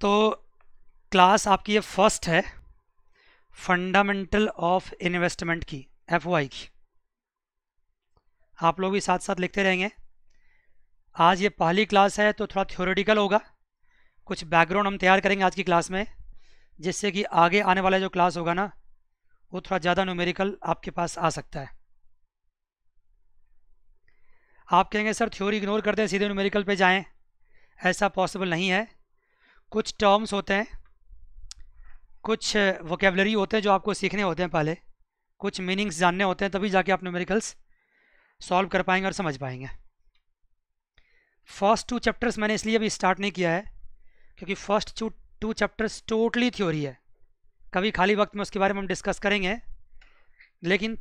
तो क्लास आपकी ये फर्स्ट है फंडामेंटल ऑफ इन्वेस्टमेंट की एफ की आप लोग भी साथ साथ लिखते रहेंगे आज ये पहली क्लास है तो थोड़ा थ्योरेटिकल होगा कुछ बैकग्राउंड हम तैयार करेंगे आज की क्लास में जिससे कि आगे आने वाला जो क्लास होगा ना वो थोड़ा ज़्यादा न्यूमेरिकल आपके पास आ सकता है आप कहेंगे सर थ्योरी इग्नोर करते हैं सीधे न्यूमेरिकल पे जाएं ऐसा पॉसिबल नहीं है कुछ टर्म्स होते हैं कुछ वोकेबलरी होते हैं जो आपको सीखने होते हैं पहले कुछ मीनिंग्स जानने होते हैं तभी जाके आप न्यूमेरिकल्स सॉल्व कर पाएंगे और समझ पाएंगे फर्स्ट टू चैप्टर्स मैंने इसलिए अभी स्टार्ट नहीं किया है क्योंकि first two chapters totally theory है कभी खाली वक्त में उसके बारे में हम डिस्कस करेंगे लेकिन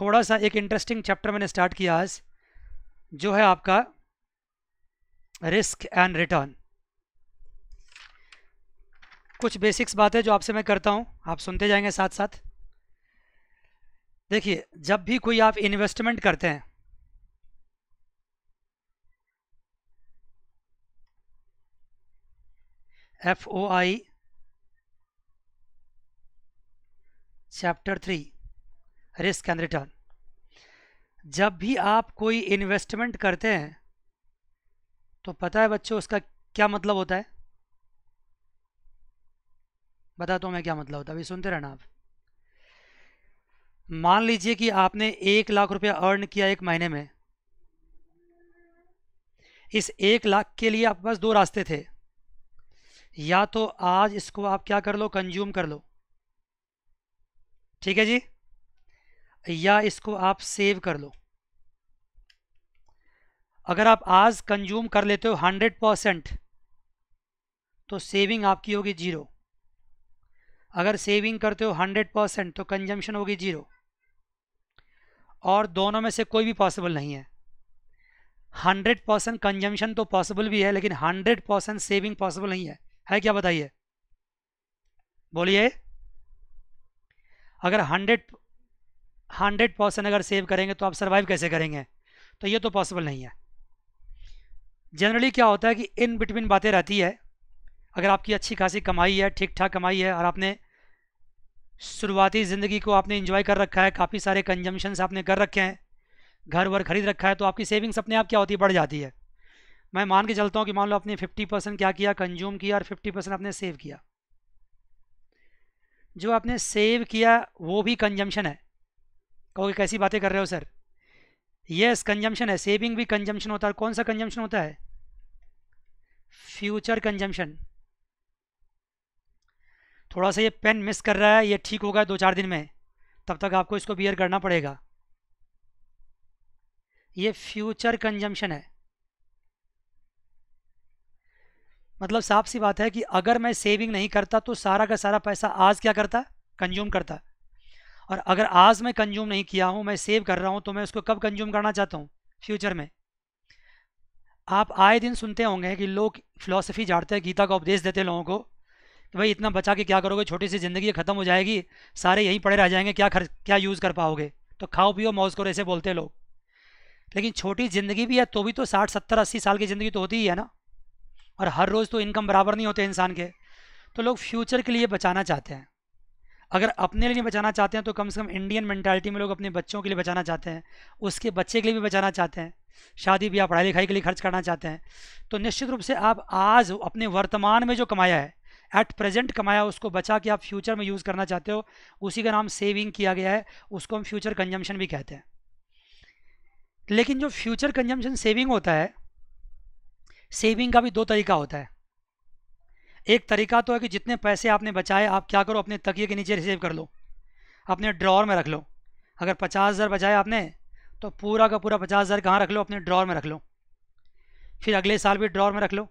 थोड़ा सा एक इंटरेस्टिंग चैप्टर मैंने स्टार्ट किया आज जो है आपका रिस्क एंड रिटर्न कुछ बेसिक्स बातें जो आपसे मैं करता हूँ आप सुनते जाएंगे साथ साथ देखिए जब भी कोई आप इन्वेस्टमेंट करते हैं F O I chapter three risk and return जब भी आप कोई इन्वेस्टमेंट करते हैं तो पता है बच्चों उसका क्या मतलब होता है बताता हूँ मैं क्या मतलब होता है अभी सुनते रहना आप मान लीजिए कि आपने एक लाख रुपया अर्न किया एक महीने में इस एक लाख के लिए आपके पास दो रास्ते थे या तो आज इसको आप क्या कर लो कंज्यूम कर लो ठीक है जी या इसको आप सेव कर लो अगर आप आज कंज्यूम कर लेते हो हंड्रेड परसेंट तो सेविंग आपकी होगी जीरो अगर सेविंग करते हो हंड्रेड परसेंट तो कंजम्पशन होगी जीरो और दोनों में से कोई भी पॉसिबल नहीं है हंड्रेड परसेंट कंजम्पशन तो पॉसिबल भी है लेकिन हंड्रेड परसेंट सेविंग पॉसिबल नहीं है है क्या बताइए बोलिए अगर हंड्रेड हंड्रेड परसेंट अगर सेव करेंगे तो आप सर्वाइव कैसे करेंगे तो ये तो पॉसिबल नहीं है जनरली क्या होता है कि इन बिटवीन बातें रहती है अगर आपकी अच्छी खासी कमाई है ठीक ठाक कमाई है और आपने शुरुआती ज़िंदगी को आपने इंजॉय कर रखा है काफ़ी सारे कंजम्पशंस आपने कर रखे हैं घर वर खरीद रखा है तो आपकी सेविंग्स अपने आप क्या होती है बढ़ जाती है मैं मान के चलता हूँ कि मान लो आपने फिफ्टी परसेंट क्या किया कंज्यूम किया और फिफ्टी परसेंट आपने सेव किया जो आपने सेव किया वो भी कंजम्पशन है कहोगे कैसी बातें कर रहे हो सर यस कंजम्पशन है सेविंग भी कंजम्पशन होता है कौन सा कंजम्पशन होता है फ्यूचर कंजम्पशन थोड़ा सा ये पेन मिस कर रहा है ये ठीक होगा दो चार दिन में तब तक आपको इसको बियर करना पड़ेगा ये फ्यूचर कंजम्पशन है मतलब साफ सी बात है कि अगर मैं सेविंग नहीं करता तो सारा का सारा पैसा आज क्या करता कंज्यूम करता और अगर आज मैं कंज्यूम नहीं किया हूं मैं सेव कर रहा हूं तो मैं उसको कब कंज्यूम करना चाहता हूँ फ्यूचर में आप आए दिन सुनते होंगे कि लोग फिलोसफी झाड़ते हैं गीता का उपदेश देते हैं लोगों को कि तो भाई इतना बचा के क्या करोगे छोटी सी ज़िंदगी ख़त्म हो जाएगी सारे यहीं पड़े रह जाएंगे क्या खर्च क्या यूज़ कर पाओगे तो खाओ पियो मौज करो ऐसे बोलते लोग लेकिन छोटी ज़िंदगी भी है तो भी तो साठ सत्तर अस्सी साल की ज़िंदगी तो होती ही है ना और हर रोज़ तो इनकम बराबर नहीं होते इंसान के तो लोग फ्यूचर के लिए बचाना चाहते हैं अगर अपने लिए बचाना चाहते हैं तो कम से कम इंडियन मैंटेलिटी में लोग अपने बच्चों के लिए बचाना चाहते हैं उसके बच्चे के लिए भी बचाना चाहते हैं शादी ब्याह पढ़ाई लिखाई के लिए खर्च करना चाहते हैं तो निश्चित रूप से आप आज अपने वर्तमान में जो कमाया है एट प्रेजेंट कमाया उसको बचा के आप फ्यूचर में यूज़ करना चाहते हो उसी का नाम सेविंग किया गया है उसको हम फ्यूचर कंजम्पशन भी कहते हैं लेकिन जो फ्यूचर कंजम्पशन सेविंग होता है सेविंग का भी दो तरीका होता है एक तरीका तो है कि जितने पैसे आपने बचाए आप क्या करो अपने तकिए के नीचे सेव कर लो अपने ड्रॉर में रख लो अगर पचास हज़ार बचाए आपने तो पूरा का पूरा पचास हज़ार कहाँ रख लो अपने ड्रॉर में रख लो फिर अगले साल भी ड्रॉर में रख लो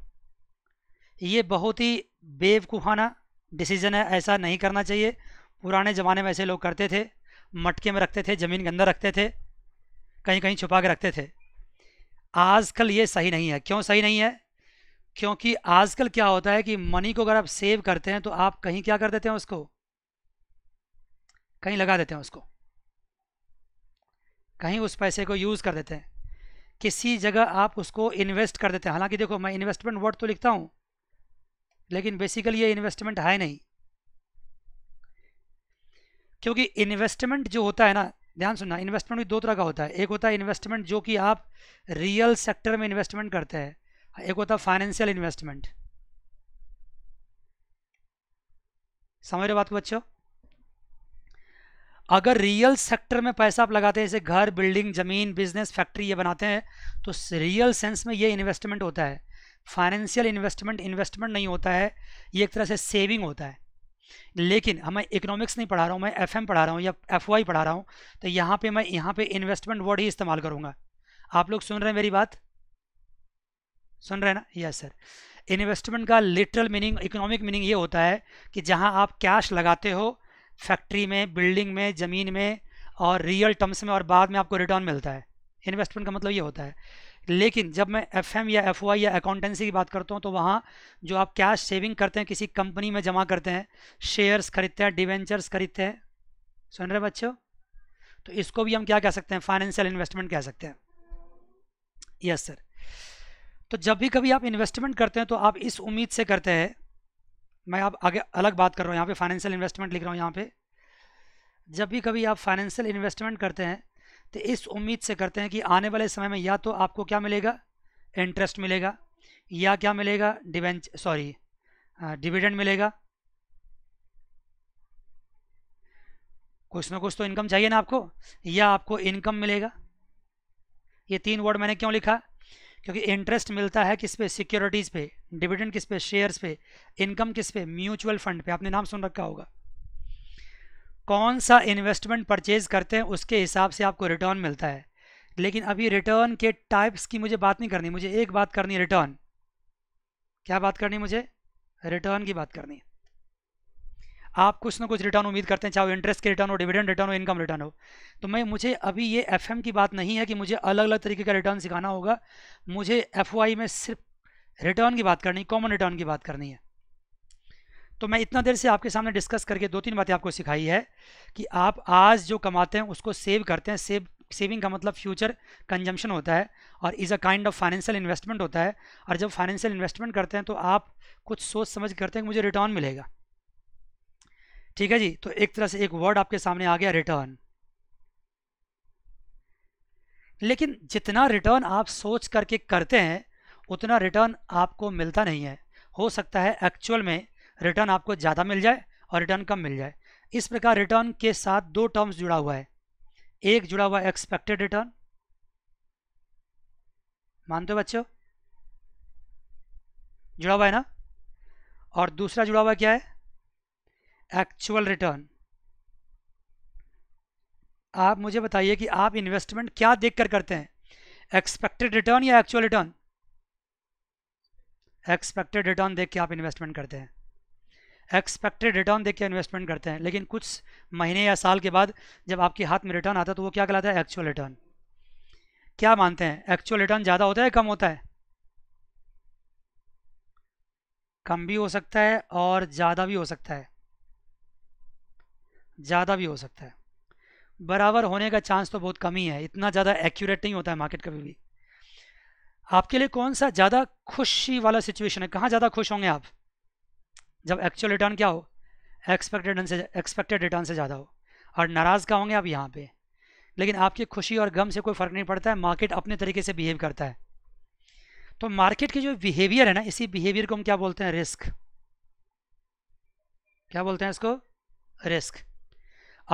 ये बहुत ही बेवकूफ़ाना डिसीज़न है ऐसा नहीं करना चाहिए पुराने ज़माने में ऐसे लोग करते थे मटके में रखते थे ज़मीन के अंदर रखते थे कहीं कहीं छुपा के रखते थे आजकल ये सही नहीं है क्यों सही नहीं है क्योंकि आजकल क्या होता है कि मनी को अगर आप सेव करते हैं तो आप कहीं क्या कर देते हैं उसको कहीं लगा देते हैं उसको कहीं उस पैसे को यूज़ कर देते हैं किसी जगह आप उसको इन्वेस्ट कर देते हैं हालांकि देखो मैं इन्वेस्टमेंट वर्ड तो लिखता हूँ लेकिन बेसिकली ये इन्वेस्टमेंट है नहीं क्योंकि इन्वेस्टमेंट जो होता है ना ध्यान सुनना इन्वेस्टमेंट भी दो तरह का होता है एक होता है इन्वेस्टमेंट जो कि आप रियल सेक्टर में इन्वेस्टमेंट करते हैं एक होता है फाइनेंशियल इन्वेस्टमेंट समझ रहे बात को बच्चों अगर रियल सेक्टर में पैसा आप लगाते हैं जैसे घर बिल्डिंग जमीन बिजनेस फैक्ट्री ये बनाते हैं तो रियल सेंस में ये इन्वेस्टमेंट होता है फाइनेंशियल इन्वेस्टमेंट इन्वेस्टमेंट नहीं होता है ये एक तरह से सेविंग होता है लेकिन हमें इकोनॉमिक्स नहीं पढ़ा रहा हूँ मैं एफ पढ़ा रहा हूँ या एफ पढ़ा रहा हूँ तो यहाँ पे मैं यहाँ पे इन्वेस्टमेंट वर्ड ही इस्तेमाल करूँगा आप लोग सुन रहे हैं मेरी बात सुन रहे हैं ना यस सर इन्वेस्टमेंट का लिटरल मीनिंग इकोनॉमिक मीनिंग ये होता है कि जहाँ आप कैश लगाते हो फैक्ट्री में बिल्डिंग में ज़मीन में और रियल टर्म्स में और बाद में आपको रिटर्न मिलता है इन्वेस्टमेंट का मतलब ये होता है लेकिन जब मैं एफ या एफ या अकाउंटेंसी की बात करता हूँ तो वहाँ जो आप कैश सेविंग करते हैं किसी कंपनी में जमा करते हैं शेयर्स खरीदते हैं डिवेंचर्स खरीदते हैं सुन रहे बच्चों तो इसको भी हम क्या कह सकते हैं फाइनेंशियल इन्वेस्टमेंट कह सकते हैं यस सर तो जब भी कभी आप इन्वेस्टमेंट करते हैं तो आप इस उम्मीद से करते हैं मैं आप आगे अलग बात कर रहा हूँ यहाँ पे फाइनेंशियल इन्वेस्टमेंट लिख रहा हूँ यहाँ पे जब भी कभी आप फाइनेंशियल इन्वेस्टमेंट करते हैं तो इस उम्मीद से करते हैं कि आने वाले समय में या तो आपको क्या मिलेगा इंटरेस्ट मिलेगा या क्या मिलेगा डिवेंच सॉरी डिविडेंड मिलेगा कुछ ना कुछ तो इनकम चाहिए ना आपको या आपको इनकम मिलेगा ये तीन वर्ड मैंने क्यों लिखा क्योंकि इंटरेस्ट मिलता है किस पे सिक्योरिटीज़ पे डिविडेंड किस पे शेयर्स पे इनकम किस पे म्यूचुअल फंड पे आपने नाम सुन रखा होगा कौन सा इन्वेस्टमेंट परचेज करते हैं उसके हिसाब से आपको रिटर्न मिलता है लेकिन अभी रिटर्न के टाइप्स की मुझे बात नहीं करनी मुझे एक बात करनी रिटर्न क्या बात करनी मुझे रिटर्न की बात करनी आप कुछ ना कुछ रिटर्न उम्मीद करते हैं चाहे इंटरेस्ट के रिटर्न हो डिविडेंड रिटर्न हो इनकम रिटर्न हो तो मैं मुझे अभी ये एफ की बात नहीं है कि मुझे अलग अलग तरीके का रिटर्न सिखाना होगा मुझे एफ में सिर्फ रिटर्न की बात करनी कॉमन रिटर्न की बात करनी है तो मैं इतना देर से आपके सामने डिस्कस करके दो तीन बातें आपको सिखाई है कि आप आज जो कमाते हैं उसको सेव करते हैं सेव सेविंग का मतलब फ्यूचर कंजम्पशन होता है और is a kind of financial investment होता है और जब फाइनेंशियल इन्वेस्टमेंट करते हैं तो आप कुछ सोच समझ करते हैं कि मुझे रिटर्न मिलेगा ठीक है जी तो एक तरह से एक वर्ड आपके सामने आ गया रिटर्न लेकिन जितना रिटर्न आप सोच करके करते हैं उतना रिटर्न आपको मिलता नहीं है हो सकता है एक्चुअल में रिटर्न आपको ज़्यादा मिल जाए और रिटर्न कम मिल जाए इस प्रकार रिटर्न के साथ दो टर्म्स जुड़ा हुआ है एक जुड़ा हुआ है एक्सपेक्टेड रिटर्न मानते हो बच्चों जुड़ा हुआ है ना और दूसरा जुड़ा हुआ क्या है एक्चुअल रिटर्न आप मुझे बताइए कि आप इन्वेस्टमेंट क्या देखकर करते हैं एक्सपेक्टेड रिटर्न या एक्चुअल रिटर्न एक्सपेक्टेड रिटर्न देख के आप इन्वेस्टमेंट करते हैं एक्सपेक्टेड रिटर्न देख के इन्वेस्टमेंट करते हैं लेकिन कुछ महीने या साल के बाद जब आपके हाथ में रिटर्न आता है तो वो क्या कहलाता है एक्चुअल रिटर्न क्या मानते हैं एक्चुअल रिटर्न ज़्यादा होता है कम होता है कम भी हो सकता है और ज़्यादा भी हो सकता है ज़्यादा भी हो सकता है बराबर होने का चांस तो बहुत कम ही है इतना ज़्यादा एक्यूरेट नहीं होता है मार्केट कभी भी आपके लिए कौन सा ज़्यादा खुशी वाला सिचुएशन है कहाँ ज़्यादा खुश होंगे आप जब एक्चुअल रिटर्न क्या हो एक्सपेक्टेड रिटर्न से एक्सपेक्टेड रिटर्न से ज़्यादा हो और नाराज़ का होंगे आप यहाँ पे लेकिन आपकी खुशी और गम से कोई फ़र्क नहीं पड़ता है मार्केट अपने तरीके से बिहेव करता है तो मार्केट की जो बिहेवियर है ना इसी बिहेवियर को हम क्या बोलते हैं रिस्क क्या बोलते हैं इसको रिस्क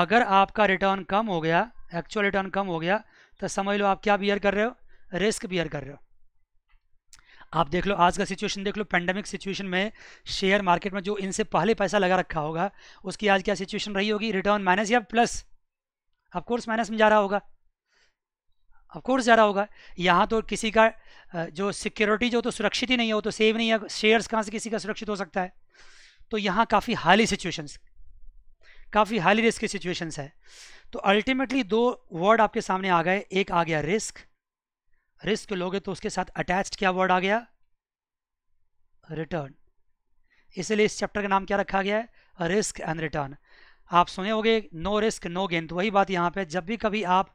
अगर आपका रिटर्न कम हो गया एक्चुअल रिटर्न कम हो गया तो समझ लो आप क्या बियर कर रहे हो रिस्क बियर कर रहे हो आप देख लो आज का सिचुएशन देख लो पेंडेमिक सिचुएशन में शेयर मार्केट में जो इनसे पहले पैसा लगा रखा होगा उसकी आज क्या सिचुएशन रही होगी रिटर्न माइनस या प्लस अफकोर्स माइनस में जा रहा होगा अफकोर्स जा रहा होगा यहाँ तो किसी का जो सिक्योरिटी जो तो सुरक्षित ही नहीं है वो तो सेव नहीं है शेयर्स कहाँ से किसी का सुरक्षित हो सकता है तो यहाँ काफ़ी हाईली सिचुएशंस काफ़ी हाईली रिस्क की सिचुएशंस है तो अल्टीमेटली दो वर्ड आपके सामने आ गए एक आ गया रिस्क रिस्क लोगे तो उसके साथ अटैच्ड क्या वर्ड आ गया रिटर्न इसलिए इस चैप्टर का नाम क्या रखा गया है रिस्क एंड रिटर्न आप सुने होगे नो रिस्क नो गेन तो वही बात यहाँ पे जब भी कभी आप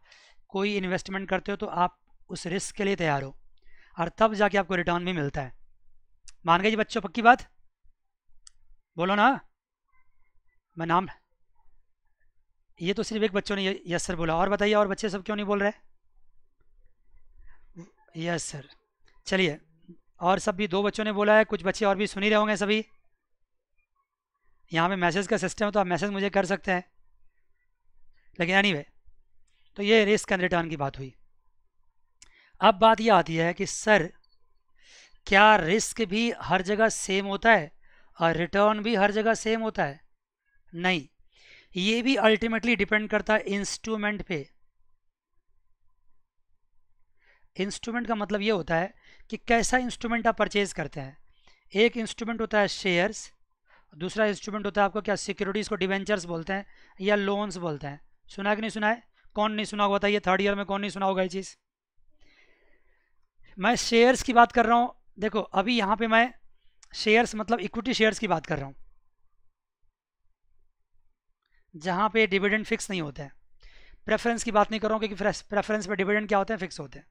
कोई इन्वेस्टमेंट करते हो तो आप उस रिस्क के लिए तैयार हो और तब जाके आपको रिटर्न भी मिलता है मान गए जी बच्चों पक्की बात बोलो ना मैं नाम ये तो सिर्फ एक बच्चों ने यस सर बोला और बताइए और बच्चे सब क्यों नहीं बोल रहे यस सर चलिए और सब भी दो बच्चों ने बोला है कुछ बच्चे और भी सुन ही रहे होंगे सभी यहाँ पे मैसेज का सिस्टम है तो आप मैसेज मुझे कर सकते हैं लेकिन एनीवे तो ये रिस्क एंड रिटर्न की बात हुई अब बात यह आती है कि सर क्या रिस्क भी हर जगह सेम होता है और रिटर्न भी हर जगह सेम होता है नहीं ये भी अल्टीमेटली डिपेंड करता है इंस्ट्रूमेंट पे इंस्ट्रूमेंट का मतलब ये होता है कि कैसा इंस्ट्रूमेंट आप परचेज करते हैं एक इंस्ट्रूमेंट होता है शेयर्स दूसरा इंस्ट्रूमेंट होता है आपको क्या सिक्योरिटीज़ को डिवेंचर्स बोलते हैं या लोन्स बोलते हैं सुना कि नहीं सुना है कौन नहीं सुना होगा बताइए थर्ड ईयर में कौन नहीं सुना होगा ये चीज़ मैं शेयर्स की बात कर रहा हूँ देखो अभी यहाँ पे मैं शेयर्स मतलब इक्विटी शेयर्स की बात कर रहा हूँ जहाँ पे डिविडेंड फिक्स नहीं होते हैं प्रेफरेंस की बात नहीं कर रहा हूँ क्योंकि प्रेफरेंस पे डिविडेंड क्या होते हैं फिक्स होते हैं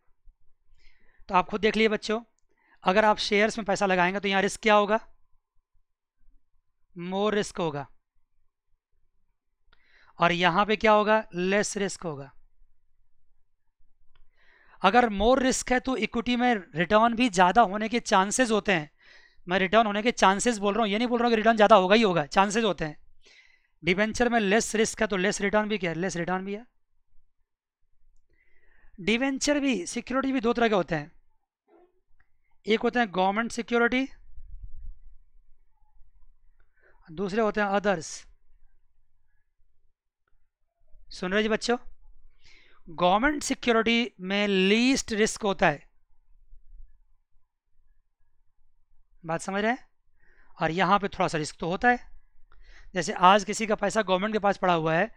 तो आप खुद देख लिए बच्चों अगर आप शेयर्स में पैसा लगाएंगे तो यहाँ रिस्क क्या होगा मोर रिस्क होगा और यहां पे क्या होगा लेस रिस्क होगा अगर मोर रिस्क है तो इक्विटी में रिटर्न भी ज़्यादा होने के चांसेस होते हैं मैं रिटर्न होने के चांसेस बोल रहा हूं ये नहीं बोल रहा हूं कि रिटर्न ज़्यादा होगा ही होगा चांसेस होते हैं डिवेंचर में लेस रिस्क है तो लेस रिटर्न भी क्या है लेस रिटर्न भी है डिवेंचर भी सिक्योरिटी भी दो तरह के होते हैं एक होते हैं गवर्नमेंट सिक्योरिटी दूसरे होते हैं अदर्स सुन रहे जी बच्चों गवर्नमेंट सिक्योरिटी में लीस्ट रिस्क होता है बात समझ रहे हैं और यहां पे थोड़ा सा रिस्क तो होता है जैसे आज किसी का पैसा गवर्नमेंट के पास पड़ा हुआ है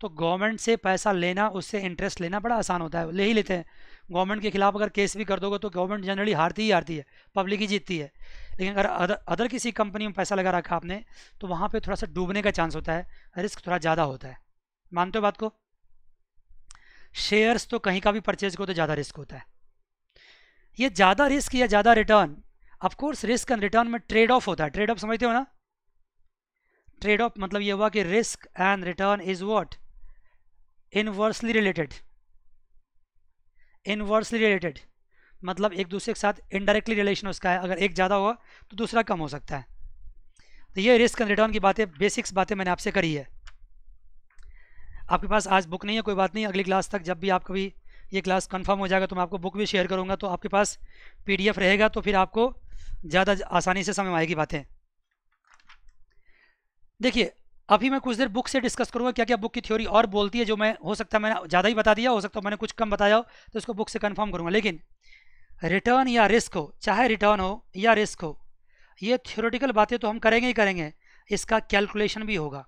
तो गवर्नमेंट से पैसा लेना उससे इंटरेस्ट लेना बड़ा आसान होता है ले ही लेते हैं गवर्नमेंट के खिलाफ अगर केस भी कर दोगे तो गवर्नमेंट जनरली हारती ही हारती है पब्लिक ही जीतती है लेकिन अगर अदर अदर किसी कंपनी में पैसा लगा रखा आपने तो वहाँ पर थोड़ा सा डूबने का चांस होता है रिस्क थोड़ा ज़्यादा होता है मानते हो बात को शेयर्स तो कहीं का भी परचेज को तो ज़्यादा रिस्क होता है ये ज़्यादा रिस्क या ज़्यादा return course risk and return में ट्रेड ऑफ होता है ट्रेड ऑफ समझते हो ना ट्रेड ऑफ मतलब ये हुआ कि risk and return is what inversely related inversely related मतलब एक दूसरे के साथ इनडायरेक्टली रिलेशन उसका है अगर एक ज़्यादा होगा तो दूसरा कम हो सकता है तो ये रिस्क एंड रिटर्न की बातें बेसिक्स बातें मैंने आपसे करी है आपके पास आज बुक नहीं है कोई बात नहीं अगली क्लास तक जब भी आप कभी ये क्लास कंफर्म हो जाएगा तो मैं आपको बुक भी शेयर करूँगा तो आपके पास पीडीएफ रहेगा तो फिर आपको ज़्यादा आसानी से समझ आएगी बातें देखिए अभी मैं कुछ देर बुक से डिस्कस करूंगा क्या क्या बुक की थ्योरी और बोलती है जो मैं हो सकता है मैंने ज़्यादा ही बता दिया हो सकता है मैंने कुछ कम बताया हो तो उसको बुक से कन्फर्म करूंगा लेकिन रिटर्न या रिस्क हो चाहे रिटर्न हो या रिस्क हो ये थ्योरेटिकल बातें तो हम करेंगे ही करेंगे इसका कैलकुलेशन भी होगा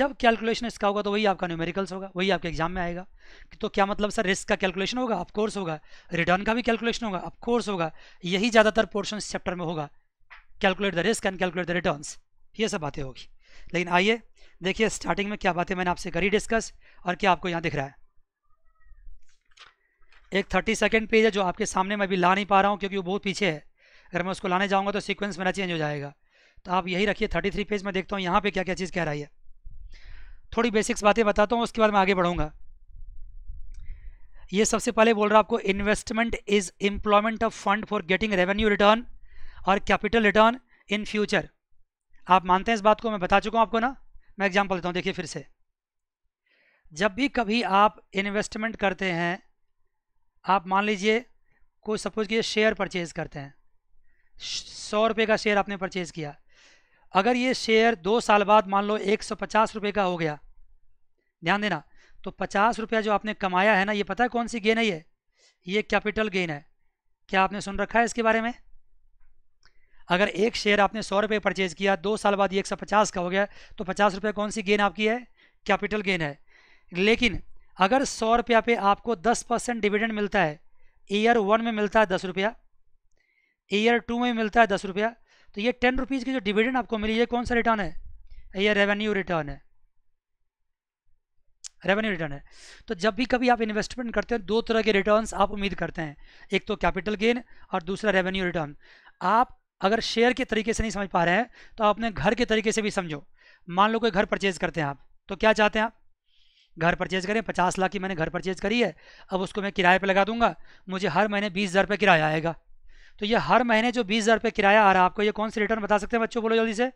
जब कैलकुलेशन इसका होगा तो वही आपका न्यूमेरिकल्स होगा वही आपके एग्जाम में आएगा तो क्या मतलब सर रिस्क का कैलकुलेशन होगा ऑफ कोर्स होगा रिटर्न का भी कैलकुलेशन होगा ऑफ कोर्स होगा यही ज़्यादातर पोर्शन इस चैप्टर में होगा calculate the risk and calculate the returns ये सब बातें होगी लेकिन आइए देखिए स्टार्टिंग में क्या बातें मैंने आपसे करी डिस्कस और क्या आपको यहाँ दिख रहा है एक थर्टी सेकेंड पेज है जो आपके सामने मैं अभी ला नहीं पा रहा हूँ क्योंकि वो बहुत पीछे है अगर मैं उसको लाने जाऊँगा तो सिक्वेंस मेरा चेंज हो जाएगा तो आप यही रखिए थर्टी थ्री पेज में देखता हूँ यहाँ पर क्या क्या चीज़ कह रही है थोड़ी बेसिक्स बातें बताता हूँ उसके बाद मैं आगे बढ़ूँगा ये सबसे पहले बोल रहा आपको investment is employment of fund for getting revenue return और कैपिटल रिटर्न इन फ्यूचर आप मानते हैं इस बात को मैं बता चुका हूँ आपको ना मैं एग्जाम्पल देता हूँ देखिए फिर से जब भी कभी आप इन्वेस्टमेंट करते हैं आप मान लीजिए कोई सपोज कि शेयर परचेज करते हैं सौ रुपये का शेयर आपने परचेज़ किया अगर ये शेयर दो साल बाद मान लो एक सौ पचास रुपये का हो गया ध्यान देना तो पचास रुपया जो आपने कमाया है ना ये पता है कौन सी गेन है ये ये कैपिटल गेन है क्या आपने सुन रखा है इसके बारे में अगर एक शेयर आपने सौ रुपये परचेज किया दो साल बाद ये एक सौ पचास का हो गया तो पचास रुपये कौन सी गेन आपकी है कैपिटल गेन है लेकिन अगर सौ रुपया पे आपको दस परसेंट डिविडेंड मिलता है ईयर वन में मिलता है दस रुपया ईयर टू में मिलता है दस रुपया तो ये टेन रुपीज़ की जो डिविडेंड आपको मिली ये कौन सा रिटर्न है ये रेवेन्यू रिटर्न है रेवेन्यू रिटर्न है तो जब भी कभी आप इन्वेस्टमेंट करते हैं दो तरह के रिटर्न्स आप उम्मीद करते हैं एक तो कैपिटल गेन और दूसरा रेवेन्यू रिटर्न आप अगर शेयर के तरीके से नहीं समझ पा रहे हैं तो आप अपने घर के तरीके से भी समझो मान लो कोई घर परचेज करते हैं आप तो क्या चाहते हैं आप घर परचेज करें पचास लाख की मैंने घर परचेज करी है अब उसको मैं किराए पर लगा दूंगा मुझे हर महीने बीस हज़ार रुपये किराया आएगा तो ये हर महीने जो बीस हज़ार रुपये किराया आ रहा है आपको ये कौन सी रिटर्न बता सकते हैं बच्चों बोलो जल्दी से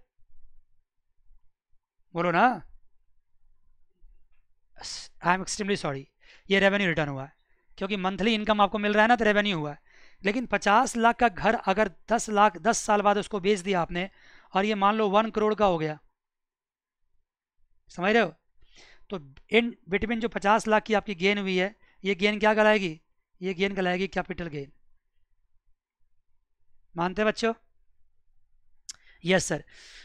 बोलो ना आई एम एक्सट्रीमली सॉरी ये रेवेन्यू रिटर्न हुआ है क्योंकि मंथली इनकम आपको मिल रहा है ना तो रेवेन्यू हुआ है लेकिन 50 लाख का घर अगर 10 लाख 10 साल बाद उसको बेच दिया आपने और ये मान लो वन करोड़ का हो गया समझ रहे हो तो इन बिटवीन जो 50 लाख की आपकी गेन हुई है ये गेन क्या कहलाएगी ये गेन कहलाएगी कैपिटल गेन मानते बच्चों यस सर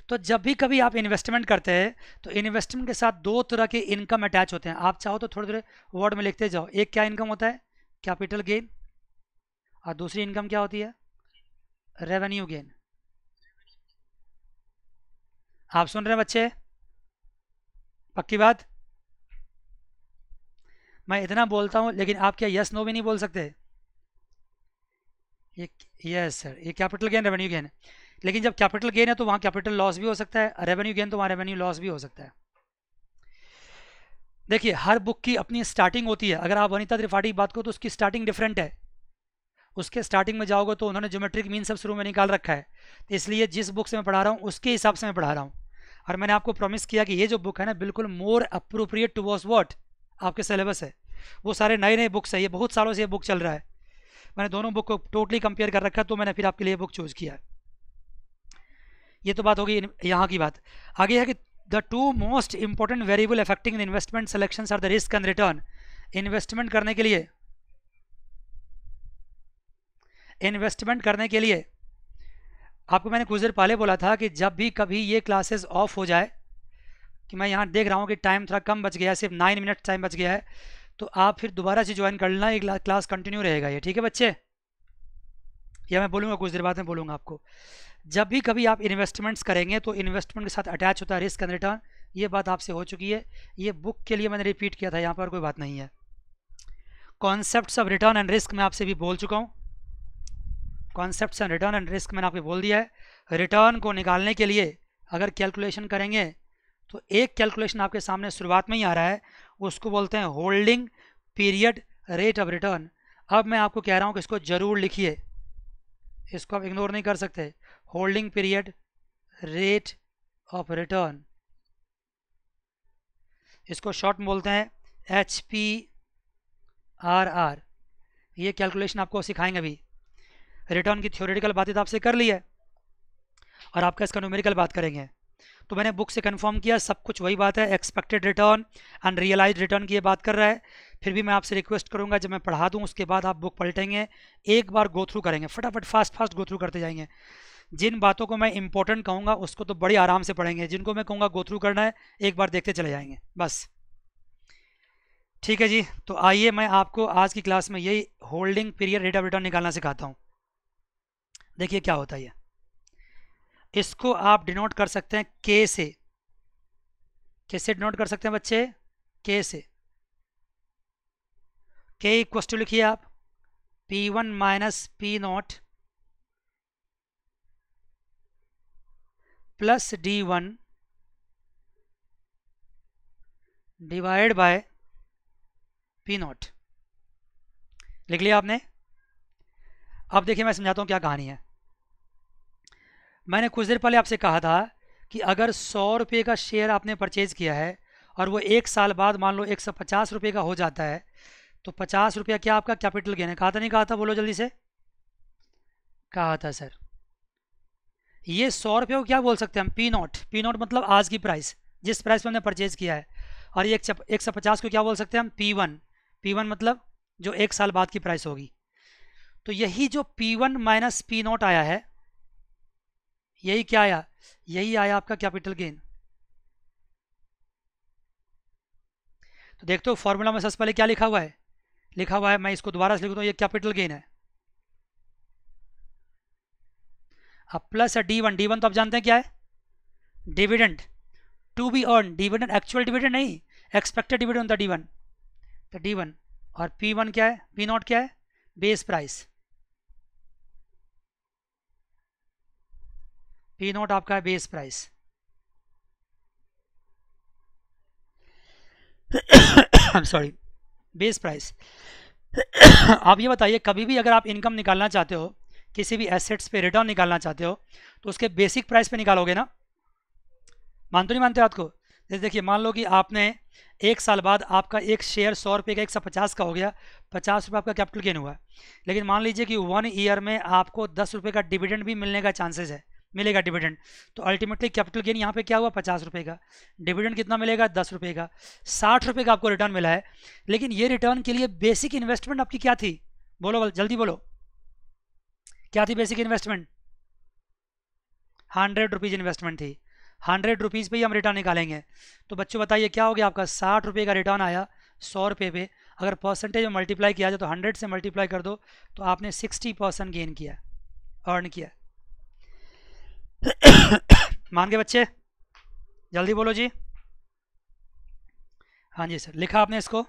तो जब भी कभी आप इन्वेस्टमेंट करते हैं तो इन्वेस्टमेंट के साथ दो तरह के इनकम अटैच होते हैं आप चाहो तो थोड़े थोड़े वर्ड में लिखते जाओ एक क्या इनकम होता है कैपिटल गेन और दूसरी इनकम क्या होती है रेवेन्यू गेन आप सुन रहे हैं बच्चे पक्की बात मैं इतना बोलता हूं लेकिन आप क्या यस नो भी नहीं बोल सकते ये यस सर ये कैपिटल गेन रेवेन्यू गेन लेकिन जब कैपिटल गेन है तो वहां कैपिटल लॉस भी हो सकता है रेवेन्यू गेन तो वहां रेवेन्यू लॉस भी हो सकता है देखिए हर बुक की अपनी स्टार्टिंग होती है अगर आप अनिता त्रिपाठी की बात करो तो उसकी स्टार्टिंग डिफरेंट है उसके स्टार्टिंग में जाओगे तो उन्होंने ज्योमेट्रिक मीन सब शुरू में निकाल रखा है तो इसलिए जिस बुक से मैं पढ़ा रहा हूँ उसके हिसाब से मैं पढ़ा रहा हूँ और मैंने आपको प्रॉमिस किया कि ये जो बुक है ना बिल्कुल more appropriate to was what आपके सिलेबस है वो सारे नए नए बुक्स है ये बहुत सालों से ये बुक चल रहा है मैंने दोनों बुक को टोटली कंपेयर कर रखा है तो मैंने फिर आपके लिए बुक चूज़ किया है ये तो बात होगी यहाँ की बात आगे है कि the two most important variable affecting investment selection are the risk and return investment करने के लिए इन्वेस्टमेंट करने के लिए आपको मैंने कुछ देर पहले बोला था कि जब भी कभी ये क्लासेस ऑफ हो जाए कि मैं यहाँ देख रहा हूँ कि टाइम थोड़ा कम बच गया है सिर्फ नाइन मिनट टाइम बच गया है तो आप फिर दोबारा से ज्वाइन कर लेना एक क्लास कंटिन्यू रहेगा ये ठीक है बच्चे या मैं बोलूँगा कुछ देर बाद में बोलूँगा आपको जब भी कभी आप इन्वेस्टमेंट्स करेंगे तो इन्वेस्टमेंट के साथ अटैच होता है रिस्क एंड रिटर्न ये बात आपसे हो चुकी है ये बुक के लिए मैंने रिपीट किया था यहाँ पर कोई बात नहीं है concept of return and risk मैं आपसे भी बोल चुका हूँ concept on return and risk मैंने आपको बोल दिया है रिटर्न को निकालने के लिए अगर कैलकुलेशन करेंगे तो एक कैलकुलेशन आपके सामने शुरुआत में ही आ रहा है उसको बोलते हैं holding period rate of return अब मैं आपको कह रहा हूँ कि इसको ज़रूर लिखिए इसको आप इग्नोर नहीं कर सकते holding period rate of return इसको शॉर्ट में बोलते हैं एच पी आर आर ये कैलकुलेशन आपको सिखाएंगे अभी रिटर्न की थ्योरेटिकल बातें तो आपसे कर ली है और आपका इसका न्यूमेरिकल बात करेंगे तो मैंने बुक से कन्फर्म किया सब कुछ वही बात है एक्सपेक्टेड रिटर्न रियलाइज रिटर्न की ये बात कर रहा है फिर भी मैं आपसे रिक्वेस्ट करूंगा जब मैं पढ़ा दूं उसके बाद आप बुक पलटेंगे एक बार गो थ्रू करेंगे फटाफट फास्ट फास्ट गो थ्रू करते जाएंगे जिन बातों को मैं इंपॉर्टेंट कहूँगा उसको तो बड़ी आराम से पढ़ेंगे जिनको मैं कहूँगा गो थ्रू करना है एक बार देखते चले जाएंगे बस ठीक है जी तो आइए मैं आपको आज की क्लास में यही holding period rate of return निकालना सिखाता हूँ देखिए क्या होता है ये इसको आप डिनोट कर सकते हैं के से कैसे डिनोट कर सकते हैं बच्चे के से के इक्व टू लिखिए आप P one minus P nought plus D one divide by P nought लिख लिया आपने अब देखिए मैं समझाता हूँ क्या कहानी है मैंने कुछ देर पहले आपसे कहा था कि अगर सौ रुपये का शेयर आपने परचेज किया है और वो एक साल बाद मान लो एक सौ पचास रुपये का हो जाता है तो पचास रुपया क्या आपका कैपिटल गेन है कहा था नहीं कहा था बोलो जल्दी से कहा था सर ये सौ रुपये को क्या बोल सकते हैं हम पी नॉट पी नॉट मतलब आज की प्राइस जिस प्राइस पर हमने परचेज किया है और ये एक सौ पचास को क्या बोल सकते हैं हम पी वन पी वन मतलब जो एक साल बाद की प्राइस होगी तो यही जो P one minus P nought आया है यही क्या आया यही आया आपका कैपिटल गेन तो देखते हो फॉर्मूला में सबसे पहले क्या लिखा हुआ है लिखा हुआ है मैं इसको दोबारा से लिखता तो दूँ ये कैपिटल गेन है अब प्लस है डी वन डी वन तो आप जानते हैं क्या है dividend to be earn dividend actual dividend नहीं एक्सपेक्टेड डिविडेंड होता डी वन तो डी वन और पी वन क्या है पी नॉट क्या है बेस प्राइस पी नोट आपका है base price sorry base price आप ये बताइए कभी भी अगर आप इनकम निकालना चाहते हो किसी भी एसेट्स पे रिटर्न निकालना चाहते हो तो उसके बेसिक प्राइस पे निकालोगे ना मानते नहीं मानते आपको जैसे देखिए मान लो कि आपने एक साल बाद आपका एक शेयर सौ रुपये का एक सौ पचास का हो गया पचास रुपये आपका कैपिटल गेन हुआ लेकिन मान लीजिए कि वन ईयर में आपको दस रुपये का डिविडेंड भी मिलने का चांसेस है मिलेगा डिविडेंड तो अल्टीमेटली कैपिटल गेन यहाँ पे क्या हुआ पचास रुपये का डिविडेंड कितना मिलेगा दस रुपये का साठ रुपये का आपको रिटर्न मिला है लेकिन ये रिटर्न के लिए बेसिक इन्वेस्टमेंट आपकी क्या थी बोलो जल्दी बोलो क्या थी basic investment hundred rupees investment थी हंड्रेड रुपीज़ पे ही हम रिटर्न निकालेंगे तो बच्चों बताइए क्या हो गया आपका साठ रुपये का रिटर्न आया सौ रुपये पे अगर परसेंटेज में मल्टीप्लाई किया जाए तो हंड्रेड से मल्टीप्लाई कर दो तो आपने सिक्सटी परसेंट गेन किया अर्न किया मान गए बच्चे जल्दी बोलो जी हाँ जी सर लिखा आपने इसको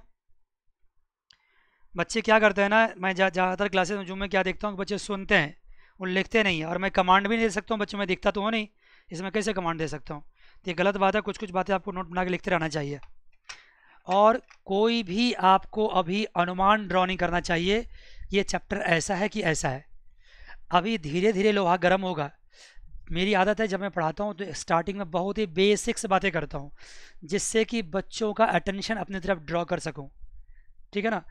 बच्चे क्या करते हैं ना मैं ज़्यादातर क्लासेस में जूम में क्या देखता हूँ कि बच्चे सुनते हैं वो लिखते नहीं हैं और मैं कमांड भी नहीं दे सकता हूँ बच्चों में दिखता तो हो नहीं इसमें कैसे कमांड दे सकता हूँ तो ये गलत बात है कुछ कुछ बातें आपको नोट बना के लिखते रहना चाहिए और कोई भी आपको अभी अनुमान ड्रॉ नहीं करना चाहिए ये चैप्टर ऐसा है कि ऐसा है अभी धीरे धीरे लोहा गर्म होगा मेरी आदत है जब मैं पढ़ाता हूँ तो स्टार्टिंग में बहुत ही बेसिक से बातें करता हूँ जिससे कि बच्चों का अटेंशन अपनी तरफ ड्रॉ कर सकूँ ठीक है ना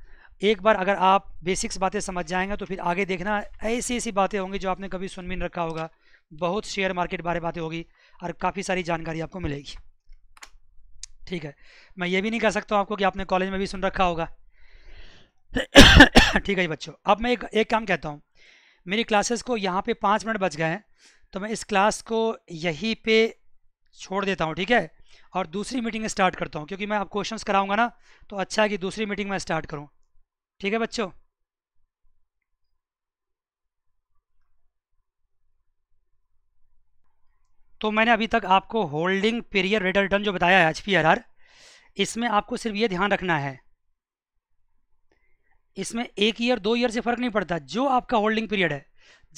एक बार अगर आप बेसिक्स बातें समझ जाएंगे तो फिर आगे देखना ऐसी ऐसी बातें होंगी जो आपने कभी सुन भी नहीं रखा होगा बहुत शेयर मार्केट बारे बातें होगी और काफ़ी सारी जानकारी आपको मिलेगी ठीक है मैं ये भी नहीं कह सकता आपको कि आपने कॉलेज में भी सुन रखा होगा ठीक है बच्चों अब मैं एक एक काम कहता हूँ मेरी क्लासेस को यहाँ पे पाँच मिनट बच गए हैं तो मैं इस क्लास को यहीं पे छोड़ देता हूँ ठीक है और दूसरी मीटिंग स्टार्ट करता हूँ क्योंकि मैं आप क्वेश्चंस कराऊंगा ना तो अच्छा है कि दूसरी मीटिंग में स्टार्ट करूँ ठीक है बच्चों तो मैंने अभी तक आपको होल्डिंग पीरियड रेट रिटर्न जो बताया है एच इसमें आपको सिर्फ ये ध्यान रखना है इसमें एक ईयर दो ईयर से फर्क नहीं पड़ता जो आपका होल्डिंग पीरियड है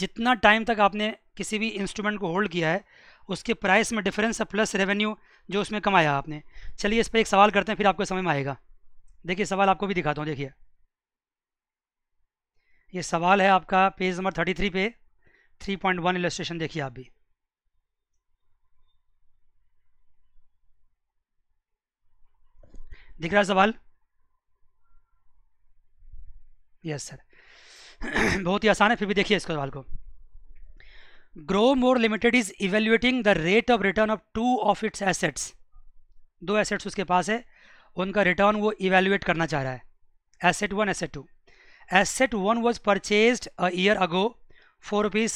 जितना टाइम तक आपने किसी भी इंस्ट्रूमेंट को होल्ड किया है उसके प्राइस में डिफरेंस है प्लस रेवेन्यू जो उसमें कमाया आपने चलिए इस पर एक सवाल करते हैं फिर आपको समय में आएगा देखिए सवाल आपको भी दिखाता हूँ देखिए ये सवाल है आपका पेज नंबर थर्टी थ्री पे थ्री पॉइंट वन इलस्ट्रेशन देखिए आप भी दिख रहा है सवाल यस सर बहुत ही आसान है फिर भी देखिए इस सवाल को grow Growmore limited is evaluating the rate of return of two of its assets दो एसेट्स उसके पास है उनका रिटर्न वो इवेल्युएट करना चाह रहा है asset one asset two asset one was purchase a year ago four rupees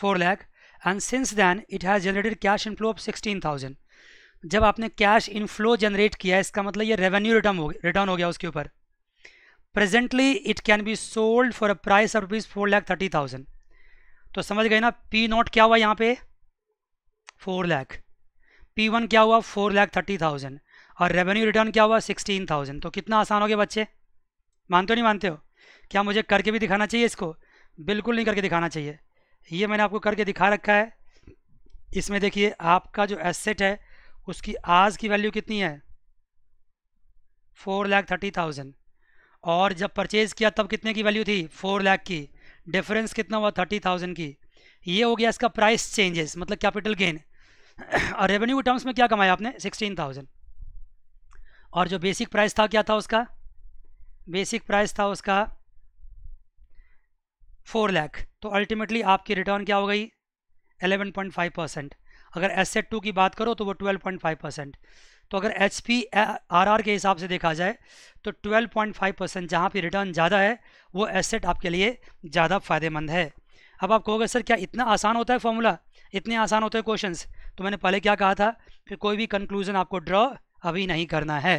four lakh and since then it has generated cash inflow of sixteen thousand जब आपने कैश इनफ्लो जनरेट किया इसका मतलब ये रेवेन्यू रिटर्न हो रिटर्न हो गया उसके ऊपर presently it can be sold for a price of rupees four lakh thirty thousand तो समझ गए ना पी नॉट क्या हुआ यहाँ पे फोर लैख पी वन क्या हुआ फोर लैख थर्टी थाउजेंड और रेवेन्यू रिटर्न क्या हुआ सिक्सटीन थाउजेंड तो कितना आसान हो गया बच्चे मानते हो नहीं मानते हो क्या मुझे करके भी दिखाना चाहिए इसको बिल्कुल नहीं करके दिखाना चाहिए ये मैंने आपको करके दिखा रखा है इसमें देखिए आपका जो एसेट है उसकी आज की वैल्यू कितनी है फोर लैख थर्टी थाउजेंड और जब परचेज़ किया तब कितने की वैल्यू थी फोर लैख की डिफरेंस कितना हुआ थर्टी थाउजेंड की ये हो गया इसका प्राइस चेंजेस मतलब कैपिटल गेन और रेवेन्यू टर्म्स में क्या कमाया आपने सिक्सटीन थाउजेंड और जो बेसिक प्राइस था क्या था उसका बेसिक प्राइस था उसका फोर लैख तो अल्टीमेटली आपकी रिटर्न क्या हो गई एलेवन पॉइंट फाइव परसेंट अगर एसेट टू की बात करो तो वो ट्वेल्व पॉइंट फाइव परसेंट तो अगर एच पी आर आर के हिसाब से देखा जाए तो 12.5 परसेंट जहाँ पर रिटर्न ज़्यादा है वो एसेट आपके लिए ज़्यादा फायदेमंद है अब आप कहोगे सर क्या इतना आसान होता है फॉर्मूला इतने आसान होते हैं क्वेश्चंस तो मैंने पहले क्या कहा था कि कोई भी कंक्लूजन आपको ड्रॉ अभी नहीं करना है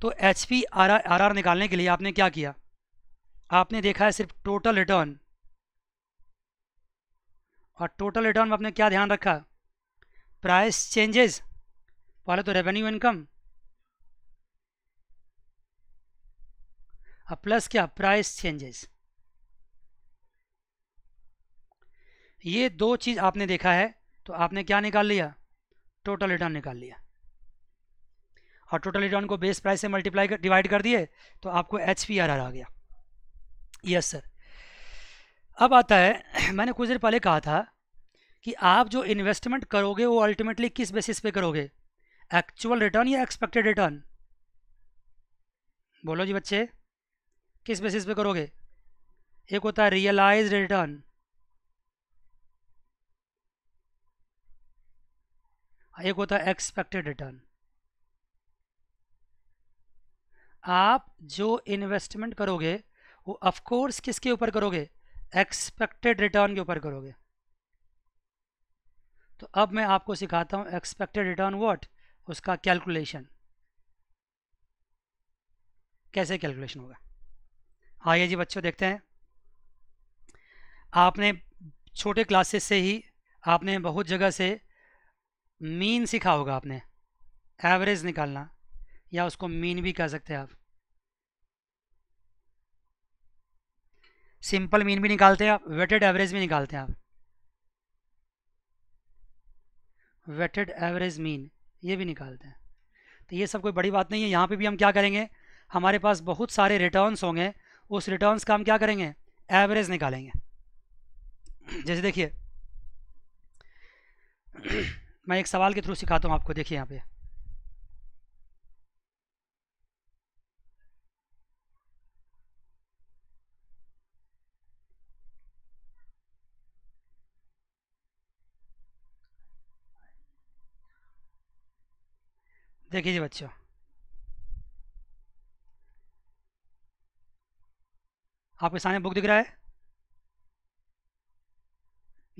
तो H P R R R निकालने के लिए आपने क्या किया आपने देखा है सिर्फ टोटल रिटर्न और टोटल रिटर्न में आपने क्या ध्यान रखा प्राइस चेंजेस पहले तो रेवेन्यू इनकम अब प्लस क्या प्राइस चेंजेस ये दो चीज आपने देखा है तो आपने क्या निकाल लिया टोटल रिटर्न निकाल लिया और टोटल रिटर्न को बेस प्राइस से मल्टीप्लाई कर डिवाइड कर दिए तो आपको एच पी आर आर आ गया यस सर अब आता है मैंने कुछ देर पहले कहा था कि आप जो इन्वेस्टमेंट करोगे वो अल्टीमेटली किस बेसिस पे करोगे एक्चुअल रिटर्न या एक्सपेक्टेड रिटर्न बोलो जी बच्चे किस बेसिस पे करोगे एक होता है रियलाइज रिटर्न एक होता है एक्सपेक्टेड रिटर्न आप जो इन्वेस्टमेंट करोगे वो ऑफ कोर्स किसके ऊपर करोगे एक्सपेक्टेड रिटर्न के ऊपर करोगे तो अब मैं आपको सिखाता हूं एक्सपेक्टेड रिटर्न व्हाट उसका कैलकुलेशन कैसे कैलकुलेशन होगा आइए हाँ, जी बच्चों देखते हैं आपने छोटे क्लासेस से ही आपने बहुत जगह से मीन सीखा होगा आपने एवरेज निकालना या उसको मीन भी कह सकते हैं आप सिंपल मीन भी निकालते हैं आप वेटेड एवरेज भी निकालते हैं आप वेटेड एवरेज मीन ये भी निकालते हैं तो ये सब कोई बड़ी बात नहीं है यहाँ पे भी हम क्या करेंगे हमारे पास बहुत सारे रिटर्न्स होंगे उस रिटर्न्स का हम क्या करेंगे एवरेज निकालेंगे जैसे देखिए मैं एक सवाल के थ्रू सिखाता हूँ आपको देखिए यहाँ पे देखिए बच्चों आपके सामने बुक दिख रहा है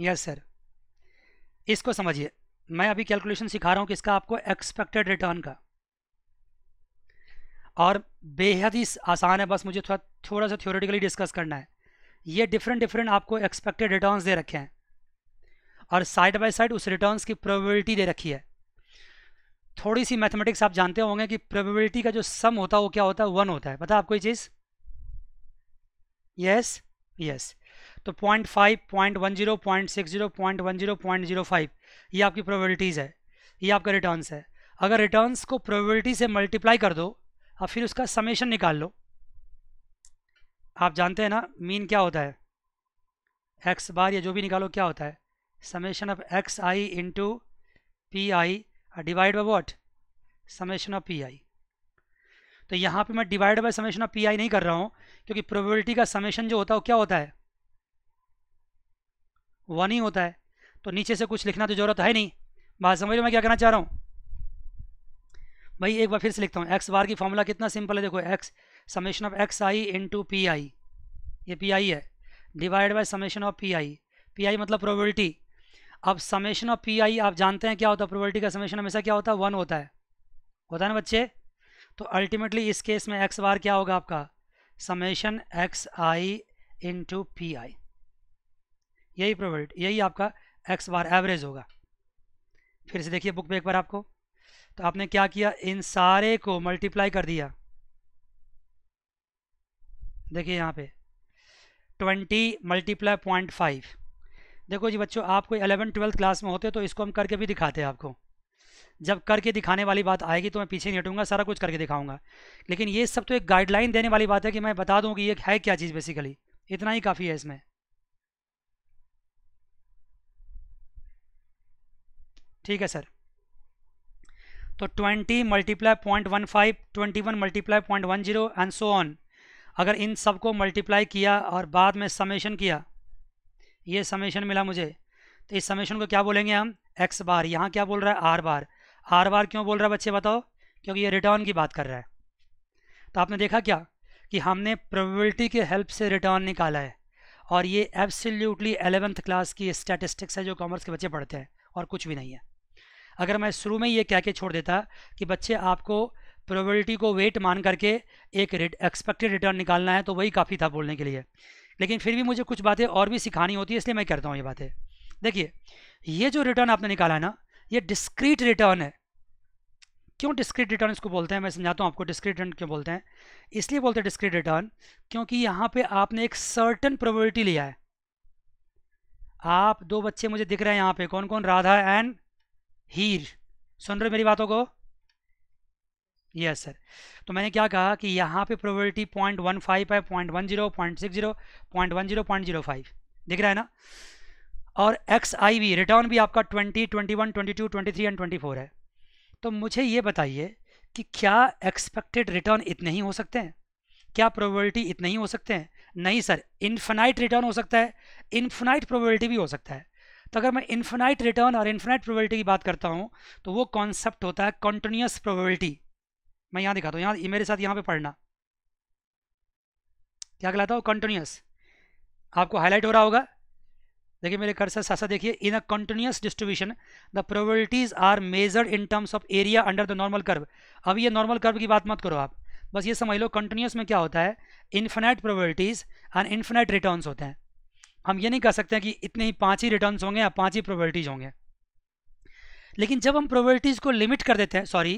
यस सर इसको समझिए मैं अभी कैलकुलेशन सिखा रहा हूँ कि इसका आपको एक्सपेक्टेड रिटर्न का और बेहद ही आसान है बस मुझे थोड़ा थोड़ा सा थ्योरेटिकली डिस्कस करना है ये डिफरेंट डिफरेंट आपको एक्सपेक्टेड रिटर्न्स दे रखे हैं और साइड बाय साइड उस रिटर्न्स की प्रोबेबिलिटी दे रखी है थोड़ी सी मैथमेटिक्स आप जानते होंगे कि प्रोबेबिलिटी का जो सम होता है वो क्या होता है वन होता है पता आपको ये चीज़ यस यस तो point five point one zero point six zero point one zero point zero five ये आपकी प्रोबेबिलिटीज़ है ये आपका रिटर्न्स है अगर रिटर्न्स को प्रोबेबिलिटी से मल्टीप्लाई कर दो और फिर उसका समेशन निकाल लो आप जानते हैं ना मीन क्या होता है एक्स बार या जो भी निकालो क्या होता है summation of X I into P I divide by what summation of P I तो यहाँ पे मैं divide by summation of P I नहीं कर रहा हूँ क्योंकि प्रोबेबिलिटी का समेशन जो होता है वो क्या होता है वन ही होता है तो नीचे से कुछ लिखना तो जरूरत है नहीं बात समझ लो मैं क्या कहना चाह रहा हूँ भाई एक बार फिर से लिखता हूँ एक्स बार की फॉर्मूला कितना सिंपल है देखो X summation of X I into P I ये पी आई है divide by summation of P I P I मतलब प्रोबेबिलिटी अब समेशन ऑफ पी आई आप जानते हैं क्या होता है प्रोबेबिलिटी का समेशन हमेशा क्या होता है वन होता है होता है ना बच्चे तो अल्टीमेटली इस केस में एक्स बार क्या होगा आपका summation X I into P I यही प्रोबेबिलिटी यही आपका एक्स बार एवरेज होगा फिर से देखिए बुक पे एक बार आपको तो आपने क्या किया इन सारे को मल्टीप्लाई कर दिया देखिए यहाँ पे ट्वेंटी मल्टीप्लाई पॉइंट फाइव देखो जी बच्चों आपको एलेवन ट्वेल्थ क्लास में होते तो इसको हम करके भी दिखाते हैं आपको जब करके दिखाने वाली बात आएगी तो मैं पीछे नहीं हटूंगा सारा कुछ करके दिखाऊंगा लेकिन ये सब तो एक गाइडलाइन देने वाली बात है कि मैं बता दूँ कि ये है क्या चीज़ बेसिकली इतना ही काफ़ी है इसमें ठीक है सर तो 20 multiply point one five twenty one multiply point one zero and so on अगर इन सबको मल्टीप्लाई किया और बाद में समेशन किया ये समेशन मिला मुझे तो इस समेशन को क्या बोलेंगे हम एक्स बार यहाँ क्या बोल रहा है आर बार आर बार क्यों बोल रहा है बच्चे बताओ क्योंकि ये रिटर्न की बात कर रहा है तो आपने देखा क्या कि हमने प्रोबेबिलिटी के हेल्प से रिटर्न निकाला है और ये एब्सल्यूटली एलेवेंथ क्लास की स्टैटिस्टिक्स है जो कॉमर्स के बच्चे पढ़ते हैं और कुछ भी नहीं है अगर मैं शुरू में ये कह के छोड़ देता कि बच्चे आपको प्रोबेबिलिटी को वेट मान करके एक एक्सपेक्टेड रिटर्न निकालना है तो वही काफ़ी था बोलने के लिए लेकिन फिर भी मुझे कुछ बातें और भी सिखानी होती है इसलिए मैं करता हूँ ये बातें देखिए ये जो रिटर्न आपने निकाला है ना ये डिस्क्रीट रिटर्न है क्यों डिस्क्रीट रिटर्न इसको बोलते हैं मैं समझाता हूँ आपको डिस्क्रीट रिटर्न क्यों बोलते हैं इसलिए बोलते हैं डिस्क्रीट रिटर्न क्योंकि यहाँ पर आपने एक सर्टन प्रोबेबिलिटी लिया है आप दो बच्चे मुझे दिख रहे हैं यहाँ पे कौन कौन राधा एंड हीर सुन रहे मेरी बातों को यस सर तो मैंने क्या कहा कि यहाँ पे प्रोबेबिलिटी पॉइंट वन फाइव है point one zero point six zero point one zero point zero five दिख रहा है ना और एक्स आई भी रिटर्न भी आपका twenty twenty one twenty two twenty three and twenty four है तो मुझे ये बताइए कि क्या एक्सपेक्टेड रिटर्न इतने ही हो सकते हैं क्या प्रोबेबिलिटी इतने ही हो सकते हैं नहीं सर इन्फिनाइट रिटर्न हो सकता है इन्फिनाइट प्रोबेबिलिटी भी हो सकता है तो अगर मैं इन्फिनाइट रिटर्न और इन्फिनाइट प्रोबेबिलिटी की बात करता हूँ तो वो कॉन्सेप्ट होता है कॉन्टीन्यूस प्रोबेबिलिटी मैं यहाँ दिखाता हूँ यहाँ मेरे साथ यहाँ पे पढ़ना क्या कहलाता हूँ कंटिन्यूस आपको हाईलाइट हो रहा होगा देखिए मेरे कर्सर साथ साथ देखिए in a continuous distribution the probabilities are measured in terms of area under the normal curve अब ये नॉर्मल कर्व की बात मत करो आप बस ये समझ लो कंटिन्यूस में क्या होता है infinite probabilities and infinite returns होते हैं हम ये नहीं कह सकते हैं कि इतने ही पाँच ही रिटर्न्स होंगे या पाँच ही प्रोबेबिलिटीज होंगे लेकिन जब हम प्रोबेबिलिटीज़ को लिमिट कर देते हैं सॉरी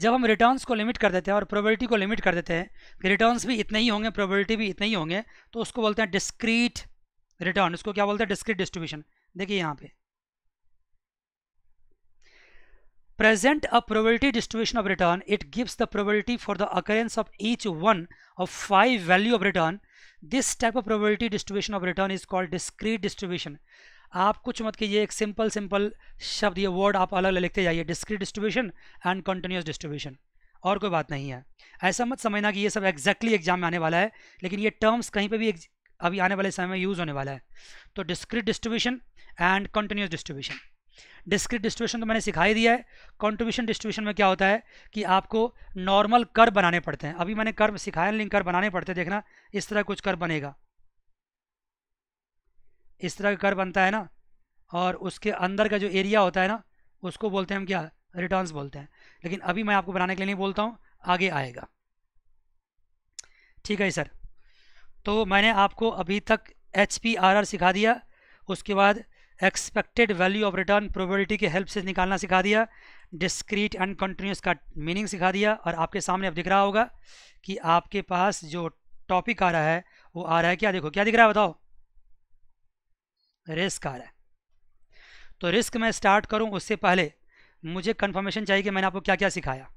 जब हम रिटर्न्स को लिमिट कर देते हैं और प्रोबेबिलिटी को लिमिट कर देते हैं कि रिटर्न्स भी इतने ही होंगे प्रोबेबिलिटी भी इतने ही होंगे तो उसको बोलते हैं डिस्क्रीट रिटर्न उसको क्या बोलते हैं डिस्क्रीट डिस्ट्रीब्यूशन देखिए यहाँ पे present a probability distribution of return it gives the probability for the occurrence of each one of five value of return this type of probability distribution of return is called discrete distribution आप कुछ मत कीजिए एक simple simple शब्द ये word आप अलग अलग लिखते जाइए discrete distribution and continuous distribution और कोई बात नहीं है ऐसा मत समझना कि ये सब एग्जैक्टली exactly एग्जाम में आने वाला है लेकिन ये टर्म्स कहीं पे भी अभी आने वाले समय में यूज़ होने वाला है तो discrete distribution and continuous distribution discrete distribution तो मैंने सिखाई दिया है कंट्रीब्यूशन डिस्ट्रीब्यूशन में क्या होता है कि आपको नॉर्मल कर बनाने पड़ते हैं अभी मैंने कर सिखाया लेकिन कर बनाने पड़ते हैं देखना इस तरह कुछ कर बनेगा इस तरह का कर बनता है ना और उसके अंदर का जो एरिया होता है ना उसको बोलते हैं हम क्या रिटर्न्स बोलते हैं लेकिन अभी मैं आपको बनाने के लिए नहीं बोलता हूँ आगे आएगा ठीक है सर तो मैंने आपको अभी तक एच सिखा दिया उसके बाद expected value of return probability के हेल्प से निकालना सिखा दिया डिस्क्रीट एंड कंटिन्यूस का मीनिंग सिखा दिया और आपके सामने अब दिख रहा होगा कि आपके पास जो टॉपिक आ रहा है वो आ रहा है क्या देखो क्या दिख रहा है बताओ रिस्क आ रहा है तो रिस्क मैं स्टार्ट करूं उससे पहले मुझे कन्फर्मेशन चाहिए कि मैंने आपको क्या क्या सिखाया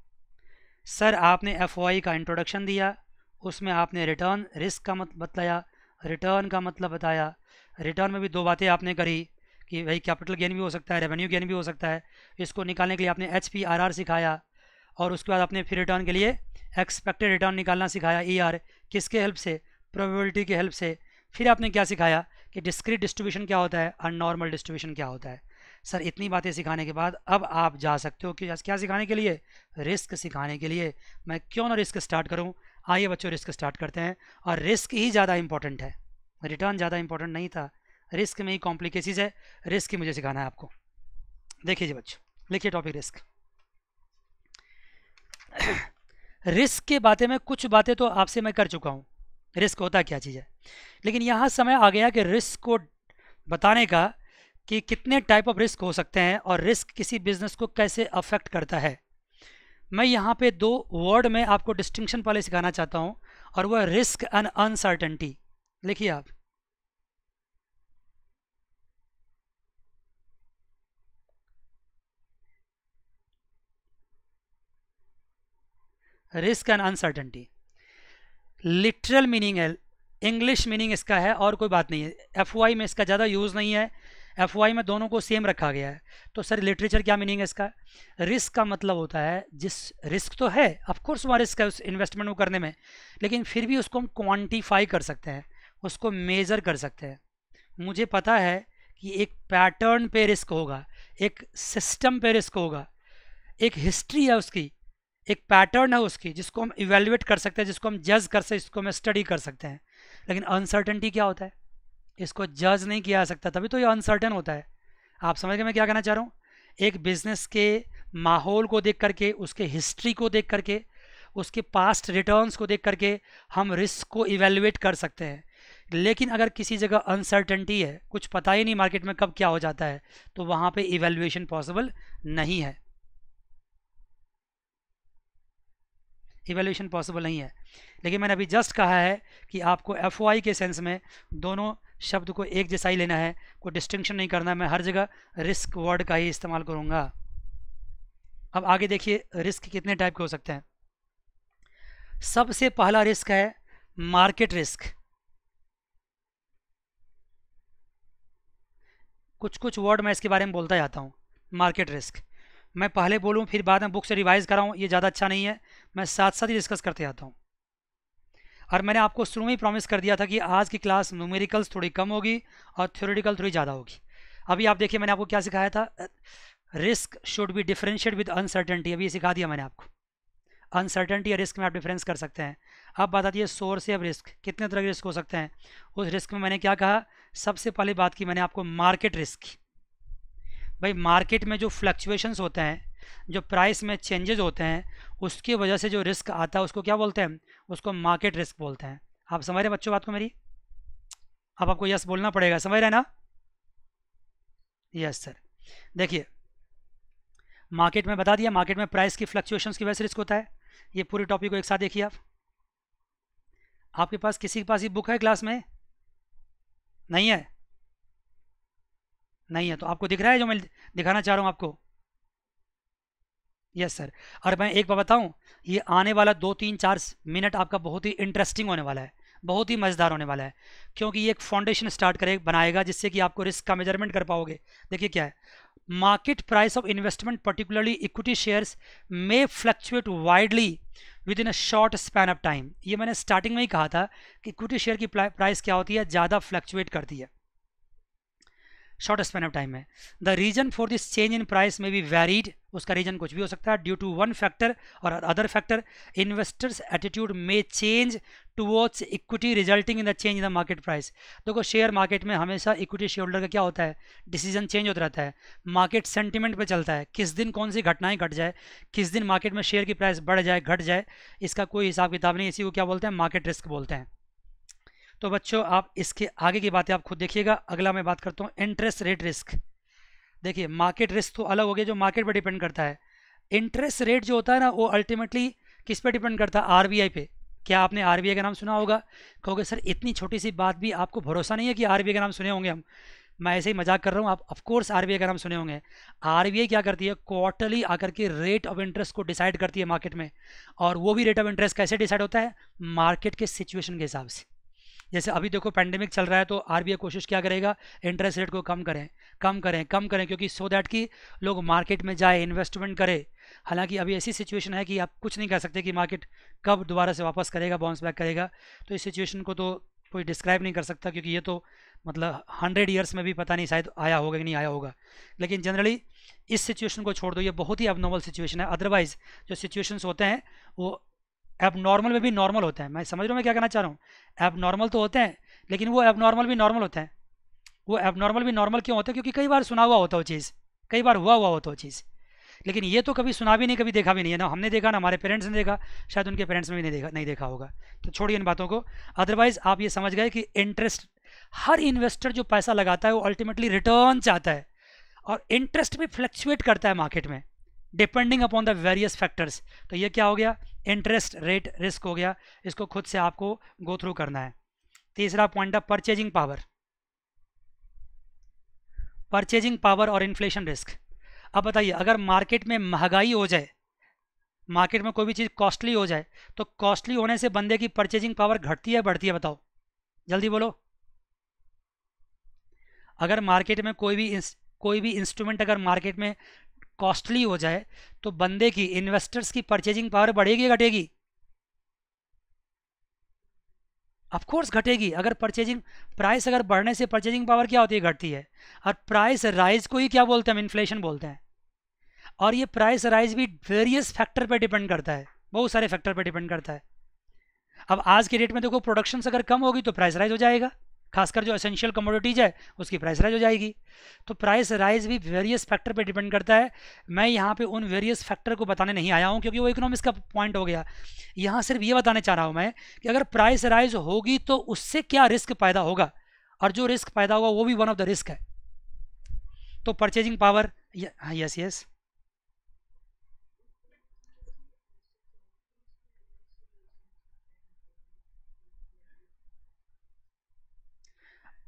सर आपने एफ का इंट्रोडक्शन दिया उसमें आपने रिटर्न रिस्क का मत बताया रिटर्न का मतलब बताया रिटर्न में भी दो बातें आपने करी कि भाई कैपिटल गेन भी हो सकता है रेवेन्यू गेन भी हो सकता है इसको निकालने के लिए आपने एच पी आर आर सिखाया और उसके बाद आपने फिर रिटर्न के लिए एक्सपेक्टेड रिटर्न निकालना सिखाया ई e आर किसके हेल्प से प्रोबेबिलिटी के हेल्प से फिर आपने क्या सिखाया कि डिस्क्रीट डिस्ट्रीब्यूशन क्या होता है अननॉर्मल डिस्ट्रीब्यूशन क्या होता है सर इतनी बातें सिखाने के बाद अब आप जा सकते हो कि क्या सिखाने के लिए रिस्क सिखाने के लिए मैं क्यों ना रिस्क स्टार्ट करूं आइए बच्चों रिस्क स्टार्ट करते हैं और रिस्क ही ज़्यादा इंपॉर्टेंट है रिटर्न ज़्यादा इंपॉर्टेंट नहीं था रिस्क में ही कॉम्प्लिकेसीज है रिस्क ही मुझे सिखाना है आपको देखिए जी बच्चों लिखिए टॉपिक रिस्क रिस्क के बारे में कुछ बातें तो आपसे मैं कर चुका हूँ रिस्क होता क्या चीज़ है लेकिन यहाँ समय आ गया कि रिस्क को बताने का कि कितने टाइप ऑफ रिस्क हो सकते हैं और रिस्क किसी बिजनेस को कैसे अफेक्ट करता है मैं यहाँ पे दो वर्ड में आपको डिस्टिंक्शन पहले सिखाना चाहता हूँ और वह रिस्क एंड अनसर्टेंटी लिखिए आप risk and uncertainty literal meaning है इंग्लिश मीनिंग इसका है और कोई बात नहीं है एफ में इसका ज़्यादा यूज़ नहीं है एफ में दोनों को सेम रखा गया है तो सर लिटरेचर क्या मीनिंग है इसका रिस्क का मतलब होता है जिस रिस्क तो है ऑफकोर्स वहाँ रिस्क है उस इन्वेस्टमेंट को करने में लेकिन फिर भी उसको हम क्वान्टिफाई कर सकते हैं उसको मेज़र कर सकते हैं मुझे पता है कि एक पैटर्न पे रिस्क होगा एक सिस्टम पे रिस्क होगा एक हिस्ट्री है उसकी एक पैटर्न है उसकी जिसको हम इवेल्युएट कर सकते हैं जिसको हम जज कर सकते इसको हम स्टडी कर सकते हैं लेकिन अनसर्टनटी क्या होता है इसको जज नहीं किया जा सकता तभी तो ये अनसर्टन होता है आप समझ गए मैं क्या कहना चाह रहा हूँ एक बिजनेस के माहौल को देख करके उसके हिस्ट्री को देख करके उसके पास्ट रिटर्न्स को देख करके हम रिस्क को इवेल्युएट कर सकते हैं लेकिन अगर किसी जगह अनसर्टनटी है कुछ पता ही नहीं मार्केट में कब क्या हो जाता है तो वहाँ पे इवेल्युएशन पॉसिबल नहीं है इवेल्यूशन पॉसिबल नहीं है लेकिन मैंने अभी जस्ट कहा है कि आपको एफ के सेंस में दोनों शब्द को एक जैसा ही लेना है कोई डिस्टिंक्शन नहीं करना है मैं हर जगह रिस्क वर्ड का ही इस्तेमाल करूँगा अब आगे देखिए रिस्क कितने टाइप के हो सकते हैं सबसे पहला रिस्क है मार्केट रिस्क कुछ कुछ वर्ड मैं इसके बारे में बोलता जाता हूँ मार्केट रिस्क मैं पहले बोलूँ फिर बाद में बुक से रिवाइज़ कराऊँ ये ज़्यादा अच्छा नहीं है मैं साथ साथ ही डिस्कस करते आता हूँ और मैंने आपको शुरू में ही प्रॉमिस कर दिया था कि आज की क्लास न्यूमेरिकल्स थोड़ी कम होगी और थ्योरेटिकल थोड़ी ज़्यादा होगी अभी आप देखिए मैंने आपको क्या सिखाया था risk should be differentiate with uncertainty अभी ये सिखा दिया मैंने आपको अनसर्टेनिटी या रिस्क में आप डिफरेंस कर सकते हैं अब बात आती है सोर्स ऑफ रिस्क कितने तरह के रिस्क हो सकते हैं उस रिस्क में मैंने क्या कहा सबसे पहले बात की मैंने आपको मार्केट रिस्क की भाई मार्केट में जो फ्लक्चुएशंस होते हैं जो प्राइस में चेंजेज होते हैं उसकी वजह से जो रिस्क आता है उसको क्या बोलते हैं उसको मार्केट रिस्क बोलते हैं आप समझ रहे हैं बच्चों बात को मेरी अब आपको यस बोलना पड़ेगा समझ रहे हैं ना यस सर देखिए मार्केट में बता दिया मार्केट में प्राइस की फ्लक्चुएशंस की वजह से रिस्क होता है ये पूरी टॉपिक को एक साथ देखिए आप आपके पास किसी के पास ये बुक है क्लास में नहीं है नहीं है तो आपको दिख रहा है जो मैं दिखाना चाह रहा हूँ आपको यस सर और मैं एक बार बताऊं ये आने वाला दो तीन चार मिनट आपका बहुत ही इंटरेस्टिंग होने वाला है बहुत ही मज़ेदार होने वाला है क्योंकि ये एक फाउंडेशन स्टार्ट करे बनाएगा जिससे कि आपको रिस्क का मेजरमेंट कर पाओगे देखिए क्या है market price of investment particularly equity shares may fluctuate widely within a short span of time ये मैंने स्टार्टिंग में ही कहा था कि इक्विटी शेयर की प्राइस क्या होती है ज़्यादा फ्लक्चुएट करती है शॉर्ट स्पेन ऑफ टाइम है the reason for this change in price may be varied उसका रीजन कुछ भी हो सकता है ड्यू टू वन फैक्टर और अदर फैक्टर इन्वेस्टर्स एटीट्यूड में change towards equity resulting in the change in the market price देखो शेयर मार्केट में हमेशा इक्विटी शेयर होल्डर का क्या होता है डिसीजन चेंज होता रहता है मार्केट सेंटिमेंट पे चलता है किस दिन कौन सी घटनाएं घट जाए किस दिन मार्केट में शेयर की प्राइस बढ़ जाए घट जाए इसका कोई हिसाब किताब नहीं इसी को क्या बोलते हैं मार्केट रिस्क बोलते हैं तो बच्चों आप इसके आगे की बातें आप खुद देखिएगा अगला मैं बात करता हूँ इंटरेस्ट रेट रिस्क देखिए मार्केट रिस्क तो अलग हो गया जो मार्केट पर डिपेंड करता है इंटरेस्ट रेट जो होता है ना वो अल्टीमेटली किस पर डिपेंड करता है आई पे क्या आपने आई का नाम सुना होगा कहोगे सर इतनी छोटी सी बात भी आपको भरोसा नहीं है कि आई का नाम सुने होंगे हम मैं ऐसे ही मजाक कर रहा हूँ आप ऑफकोर्स आई का नाम सुने होंगे आई क्या करती है क्वार्टरली आकर के रेट ऑफ इंटरेस्ट को डिसाइड करती है मार्केट में और वो भी रेट ऑफ इंटरेस्ट कैसे डिसाइड होता है मार्केट के सिचुएशन के हिसाब से जैसे अभी देखो पैंडेमिक चल रहा है तो आरबीआई कोशिश क्या करेगा इंटरेस्ट रेट को कम करें कम करें कम करें क्योंकि सो दैट कि लोग मार्केट में जाए इन्वेस्टमेंट करें हालांकि अभी ऐसी सिचुएशन है कि आप कुछ नहीं कह सकते कि मार्केट कब दोबारा से वापस करेगा बाउंस बैक करेगा तो इस सिचुएशन को तो कोई डिस्क्राइब नहीं कर सकता क्योंकि ये तो मतलब हंड्रेड ईयर्स में भी पता नहीं शायद आया होगा कि नहीं आया होगा लेकिन जनरली इस सिचुएशन को छोड़ दो ये बहुत ही अब सिचुएशन है अदरवाइज़ जो सिचुएशंस होते हैं वो एब नॉर्मल में भी नॉर्मल होते हैं मैं समझ रहा हूँ मैं क्या कहना चाह रहा हूँ एब नॉर्मल तो होते हैं लेकिन वो एब नॉर्मल भी नॉर्मल होते हैं वो एब नॉर्मल भी नॉर्मल क्यों होता है क्योंकि कई बार सुना हुआ होता है वो चीज़ कई बार हुआ हुआ होता है वो चीज़ लेकिन ये तो कभी सुना भी नहीं कभी देखा भी नहीं है ना हमने देखा ना हमारे पेरेंट्स ने देखा शायद उनके पेरेंट्स ने भी नहीं देखा नहीं देखा होगा तो छोड़िए इन बातों को अदरवाइज आप ये समझ गए कि इंटरेस्ट हर इन्वेस्टर जो पैसा लगाता है वो अल्टीमेटली रिटर्न चाहता है और इंटरेस्ट भी फ्लक्चुएट करता है मार्केट में depending upon the various factors तो ये क्या हो गया इंटरेस्ट रेट रिस्क हो गया इसको खुद से आपको गो थ्रू करना है तीसरा पॉइंट है परचेजिंग पावर परचेजिंग पावर और इन्फ्लेशन रिस्क अब बताइए अगर मार्केट में महंगाई हो जाए मार्केट में कोई भी चीज़ कॉस्टली हो जाए तो कॉस्टली होने से बंदे की परचेजिंग पावर घटती है बढ़ती है बताओ जल्दी बोलो अगर मार्केट में कोई भी कोई भी इंस्ट्रूमेंट अगर मार्केट में कॉस्टली हो जाए तो बंदे की इन्वेस्टर्स की परचेजिंग पावर बढ़ेगी घटेगी ऑफकोर्स घटेगी अगर परचेजिंग प्राइस अगर बढ़ने से परचेजिंग पावर क्या होती है घटती है और प्राइस राइज को ही क्या बोलते हैं हम इन्फ्लेशन बोलते हैं और ये प्राइस राइज भी वेरियस फैक्टर पे डिपेंड करता है बहुत सारे फैक्टर पे डिपेंड करता है अब आज के डेट में देखो प्रोडक्शन अगर कम होगी तो प्राइस राइज हो जाएगा खासकर जो एसेंशियल कमोडिटीज है उसकी प्राइस राइज हो जाएगी तो प्राइस राइज भी वेरियस फैक्टर पे डिपेंड करता है मैं यहाँ पे उन वेरियस फैक्टर को बताने नहीं आया हूँ क्योंकि वो इकोनॉमिक्स का पॉइंट हो गया यहाँ सिर्फ ये बताने चाह रहा हूँ मैं कि अगर प्राइस राइज होगी तो उससे क्या रिस्क पैदा होगा और जो रिस्क पैदा होगा वो भी वन ऑफ द रिस्क है तो परचेजिंग पावर यस यस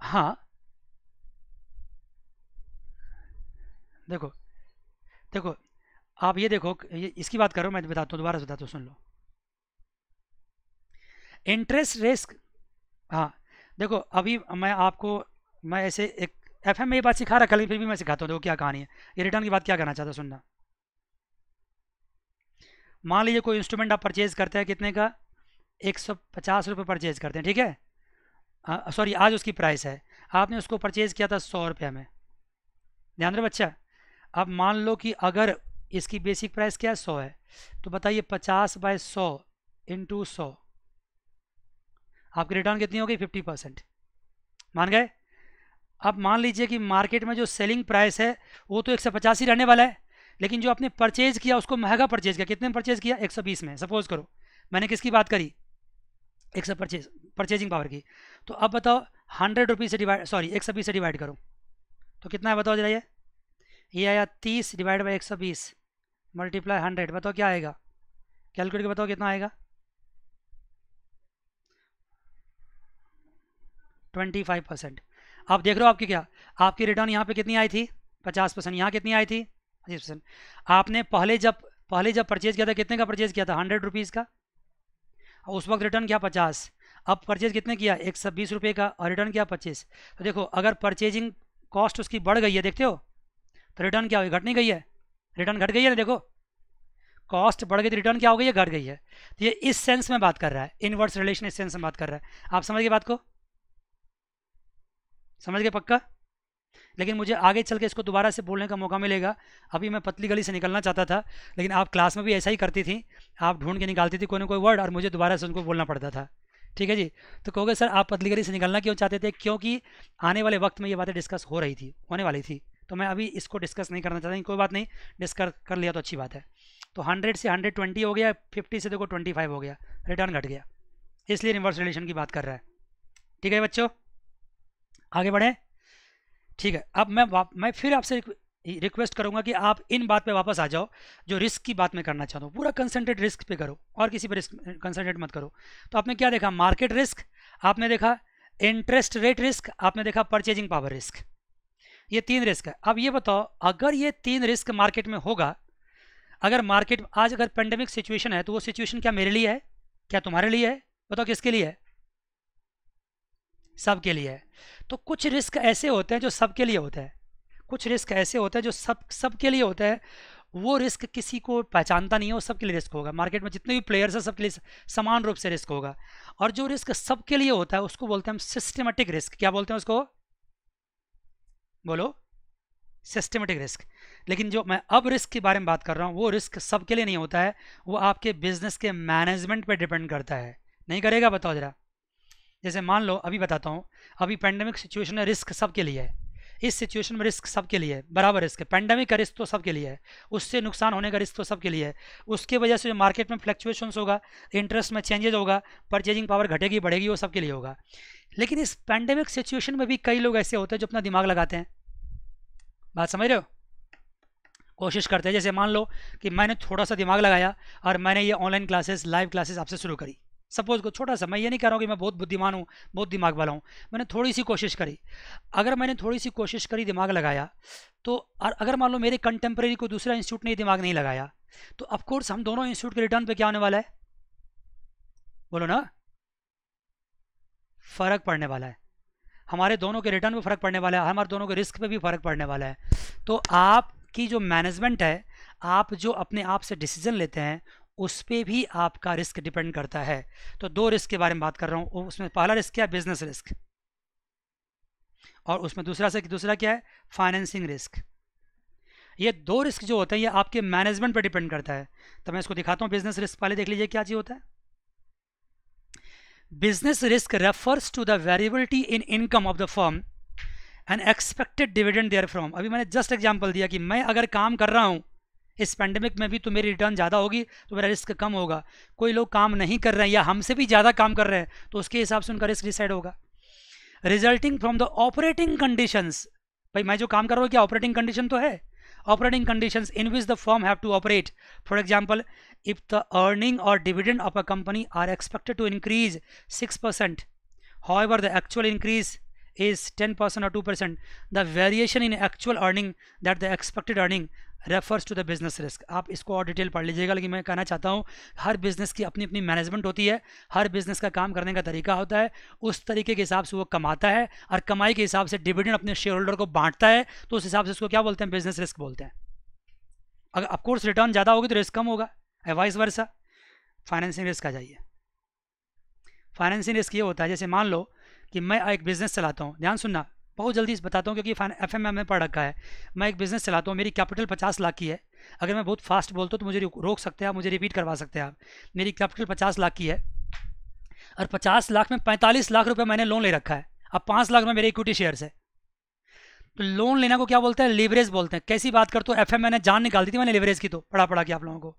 हाँ देखो देखो आप ये देखो ये इसकी बात करो मैं बताता हूँ दोबारा से बताता हूँ सुन लो इंटरेस्ट रिस्क हाँ देखो अभी मैं आपको मैं ऐसे एक एफ में ये बात सिखा रहा कल फिर भी मैं सिखाता हूँ देखो क्या कहानी है ये रिटर्न की बात क्या करना चाहता हूँ सुनना मान लीजिए कोई इंस्ट्रूमेंट आप परचेज करते हैं कितने का एक सौ पचास रुपये परचेज करते हैं ठीक है सॉरी आज उसकी प्राइस है आपने उसको परचेज़ किया था सौ रुपये में ध्यान रहे बच्चा अब मान लो कि अगर इसकी बेसिक प्राइस क्या है सौ है तो बताइए पचास बाय सौ इंटू सौ आपकी रिटर्न कितनी होगी फिफ्टी परसेंट मान गए अब मान लीजिए कि मार्केट में जो सेलिंग प्राइस है वो तो एक सौ ही रहने वाला है लेकिन जो आपने परचेज़ किया उसको महंगा परचेज़ किया कितने में परचेज़ किया एक सौ बीस में सपोज़ करो मैंने किसकी बात करी एक सौ परचेज परचेजिंग पावर की तो अब बताओ हंड्रेड रुपीज़ से डिवाइड सॉरी एक सौ बीस से डिवाइड करो तो कितना है बताओ जरा ये ये आया तीस डिवाइड बाई एक सौ बीस मल्टीप्लाई हंड्रेड बताओ क्या आएगा कैलकुलेट के बताओ कितना आएगा ट्वेंटी फाइव परसेंट आप देख रहे हो आपकी क्या आपकी रिटर्न यहाँ पे कितनी आई थी पचास परसेंट यहाँ कितनी आई थी पच्चीस परसेंट आपने पहले जब पहले जब परचेज़ किया था कितने का परचेज़ किया था हंड्रेड रुपीज़ का उस वक्त रिटर्न क्या पचास अब परचेज कितने किया एक सौ बीस रुपये का और रिटर्न क्या पच्चीस तो देखो अगर परचेजिंग कॉस्ट उसकी बढ़ गई है देखते हो तो रिटर्न क्या गया घट नहीं गई है रिटर्न घट गई है ना देखो कॉस्ट बढ़ गई तो रिटर्न क्या हो गई है घट गई है तो ये इस सेंस में बात कर रहा है इनवर्स रिलेशन इस सेंस में बात कर रहा है आप समझ गए बात को समझ गए पक्का लेकिन मुझे आगे चल के इसको दोबारा से बोलने का मौका मिलेगा अभी मैं पतली गली से निकलना चाहता था लेकिन आप क्लास में भी ऐसा ही करती थी आप ढूंढ के निकालती थी कोई ना कोई वर्ड और मुझे दोबारा से उनको बोलना पड़ता था ठीक है जी तो कहोगे सर आप पतली गली से निकलना क्यों चाहते थे क्योंकि आने वाले वक्त में ये बातें डिस्कस हो रही थी होने वाली थी तो मैं अभी इसको डिस्कस नहीं करना चाहता कोई बात नहीं डिस्कस कर लिया तो अच्छी बात है तो हंड्रेड से हंड्रेड ट्वेंटी हो गया फिफ्टी से देखो ट्वेंटी फाइव हो गया रिटर्न घट गया इसलिए रिवर्स रिलेशन की बात कर रहा है ठीक है बच्चों आगे बढ़ें ठीक है अब मैं मैं फिर आपसे रिक्वेस्ट करूंगा कि आप इन बात पे वापस आ जाओ जो रिस्क की बात मैं करना चाहता हूँ पूरा कंसनट्रेट रिस्क पे करो और किसी पर रिस्क कंसनट्रेट मत करो तो आपने क्या देखा मार्केट रिस्क आपने देखा इंटरेस्ट रेट रिस्क आपने देखा परचेजिंग पावर रिस्क ये तीन रिस्क है अब ये बताओ अगर ये तीन रिस्क मार्केट में होगा अगर मार्केट आज अगर पेंडेमिक सिचुएशन है तो वो सिचुएशन क्या मेरे लिए है क्या तुम्हारे लिए है बताओ किसके लिए है सबके लिए है तो कुछ रिस्क ऐसे होते हैं जो सबके लिए होता है कुछ रिस्क ऐसे होते हैं जो सब सबके लिए होता है वो रिस्क किसी को पहचानता नहीं है वो सबके लिए रिस्क होगा मार्केट में जितने भी प्लेयर्स हैं सबके लिए समान रूप से रिस्क होगा और जो रिस्क सबके लिए होता है उसको बोलते हैं हम सिस्टमेटिक रिस्क क्या बोलते हैं उसको बोलो सिस्टमेटिक रिस्क लेकिन जो मैं अब रिस्क के बारे में बात कर रहा हूँ वो रिस्क सबके लिए नहीं होता है वो आपके बिजनेस के मैनेजमेंट पर डिपेंड करता है नहीं करेगा बताओ जरा जैसे मान लो अभी बताता हूँ अभी पैंडमिक सिचुएशन में रिस्क सबके लिए है इस सिचुएशन में रिस्क सबके लिए है बराबर रिस्क है पैंडमिक का रिस्क तो सबके लिए है उससे नुकसान होने का रिस्क तो सबके लिए है उसके वजह से जो मार्केट में फ्लक्चुएशन होगा इंटरेस्ट में चेंजेस होगा परचेजिंग पावर घटेगी बढ़ेगी वो सबके लिए होगा लेकिन इस पैंडमिक सिचुएशन में भी कई लोग ऐसे होते हैं जो अपना दिमाग लगाते हैं बात समझ रहे हो कोशिश करते हैं जैसे मान लो कि मैंने थोड़ा सा दिमाग लगाया और मैंने ये ऑनलाइन क्लासेस लाइव क्लासेस आपसे शुरू करी सपोज को छोटा सा मैं ये नहीं कह रहा हूँ कि मैं बहुत बुद्धिमान हूँ बहुत दिमाग वाला हूँ मैंने थोड़ी सी कोशिश करी अगर मैंने थोड़ी सी कोशिश करी दिमाग लगाया तो अगर मान लो मेरे कंटेम्प्रेरी को दूसरा इंस्टीट्यूट ने दिमाग नहीं लगाया तो अफकोर्स हम दोनों इंस्टीट्यूट के रिटर्न पर क्या होने वाला है बोलो ना फर्क पड़ने वाला है हमारे दोनों के रिटर्न पर फर्क पड़ने वाला है हमारे दोनों के रिस्क पर भी फर्क पड़ने वाला है तो आपकी जो मैनेजमेंट है आप जो अपने आप से डिसीजन लेते हैं उस पर भी आपका रिस्क डिपेंड करता है तो दो रिस्क के बारे में बात कर रहा हूँ उसमें पहला रिस्क क्या है बिजनेस रिस्क और उसमें दूसरा से दूसरा क्या है फाइनेंसिंग रिस्क ये दो रिस्क जो होते हैं ये आपके मैनेजमेंट पर डिपेंड करता है तो मैं इसको दिखाता हूँ बिजनेस रिस्क पहले देख लीजिए क्या चीज़ होता है business risk refers to the variability in income of the firm and expected dividend therefrom अभी मैंने जस्ट एग्जाम्पल दिया कि मैं अगर काम कर रहा हूँ इस पैंडमिक में भी तो मेरी रिटर्न ज़्यादा होगी तो मेरा रिस्क कम होगा कोई लोग काम नहीं कर रहे हैं या हमसे भी ज़्यादा काम कर रहे हैं तो उसके हिसाब से उनका रिस्क डिसाइड होगा resulting from the operating conditions भाई मैं जो काम कर रहा हूँ क्या ऑपरेटिंग कंडीशन तो है operating condition in which the firm have to operate for example if the earning और dividend of a company are expected to increase six percent however the actual increase is ten percent और two percent the variation in actual earning that the expected earning refers to the business risk आप इसको और detail पढ़ लीजिएगा लेकिन मैं कहना चाहता हूँ हर बिजनेस की अपनी अपनी मैनेजमेंट होती है हर बिजनेस का काम करने का तरीका होता है उस तरीके के हिसाब से वो कमाता है और कमाई के हिसाब से डिविडेंड अपने शेयर होल्डर को बांटता है तो उस हिसाब से उसको क्या बोलते हैं बिजनेस रिस्क बोलते हैं अगर अफकोर्स रिटर्न ज़्यादा होगी तो रिस्क कम होगा एडवाइस वर्षा फाइनेंसिंग रिस्क आ जाइए फाइनेंसिंग रिस्क ये होता है जैसे मान लो कि मैं एक बिज़नेस चलाता हूँ ध्यान सुनना बहुत जल्दी बताता हूँ क्योंकि एफ एम में पढ़ रखा है मैं एक बिज़नेस चलाता हूँ मेरी कैपिटल पचास लाख की है अगर मैं बहुत फास्ट बोलता हूँ तो मुझे रोक सकते हैं आप मुझे रिपीट करवा सकते हैं आप मेरी कैपिटल पचास लाख की है और पचास लाख में पैंतालीस लाख रुपये मैंने लोन ले रखा है अब पाँच लाख में मेरे इक्विटी शेयर्स है तो लोन लेना को क्या बोलते हैं लेवरेज बोलते हैं कैसी बात करते हो एफ मैंने जान निकाल दी थी मैंने लेवरेज की तो पढ़ा पढ़ा के आप लोगों को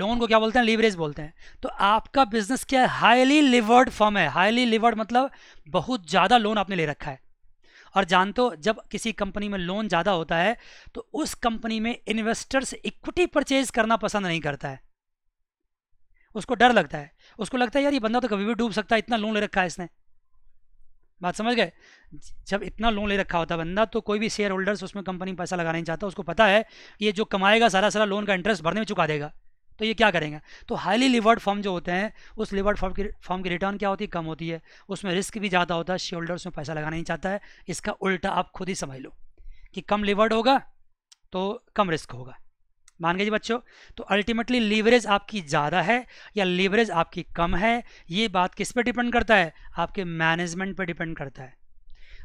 लोन को क्या बोलते हैं लीवरेज बोलते हैं तो आपका बिजनेस क्या है हाईली लिवर्ड फॉर्म है हाईली लिवर्ड मतलब बहुत ज़्यादा लोन आपने ले रखा है और जानते हो जब किसी कंपनी में लोन ज़्यादा होता है तो उस कंपनी में इन्वेस्टर्स इक्विटी परचेज करना पसंद नहीं करता है उसको डर लगता है उसको लगता है यार ये बंदा तो कभी भी डूब सकता है इतना लोन ले रखा है इसने बात समझ गए जब इतना लोन ले रखा होता बंदा तो कोई भी शेयर होल्डर्स उसमें कंपनी पैसा लगाना नहीं चाहता उसको पता है ये जो कमाएगा सारा सारा लोन का इंटरेस्ट भरने में चुका देगा तो ये क्या करेंगे तो हाईली लिवर्ड फर्म जो होते हैं उस लिवर्ड फर्म की फर्म की रिटर्न क्या होती है कम होती है उसमें रिस्क भी ज़्यादा होता है शेयर होल्डर उसमें पैसा लगाना नहीं चाहता है इसका उल्टा आप खुद ही समझ लो कि कम लिवर्ड होगा तो कम रिस्क होगा मान गए बच्चों तो अल्टीमेटली लीवरेज आपकी ज़्यादा है या लीवरेज आपकी कम है ये बात किस पे डिपेंड करता है आपके मैनेजमेंट पे डिपेंड करता है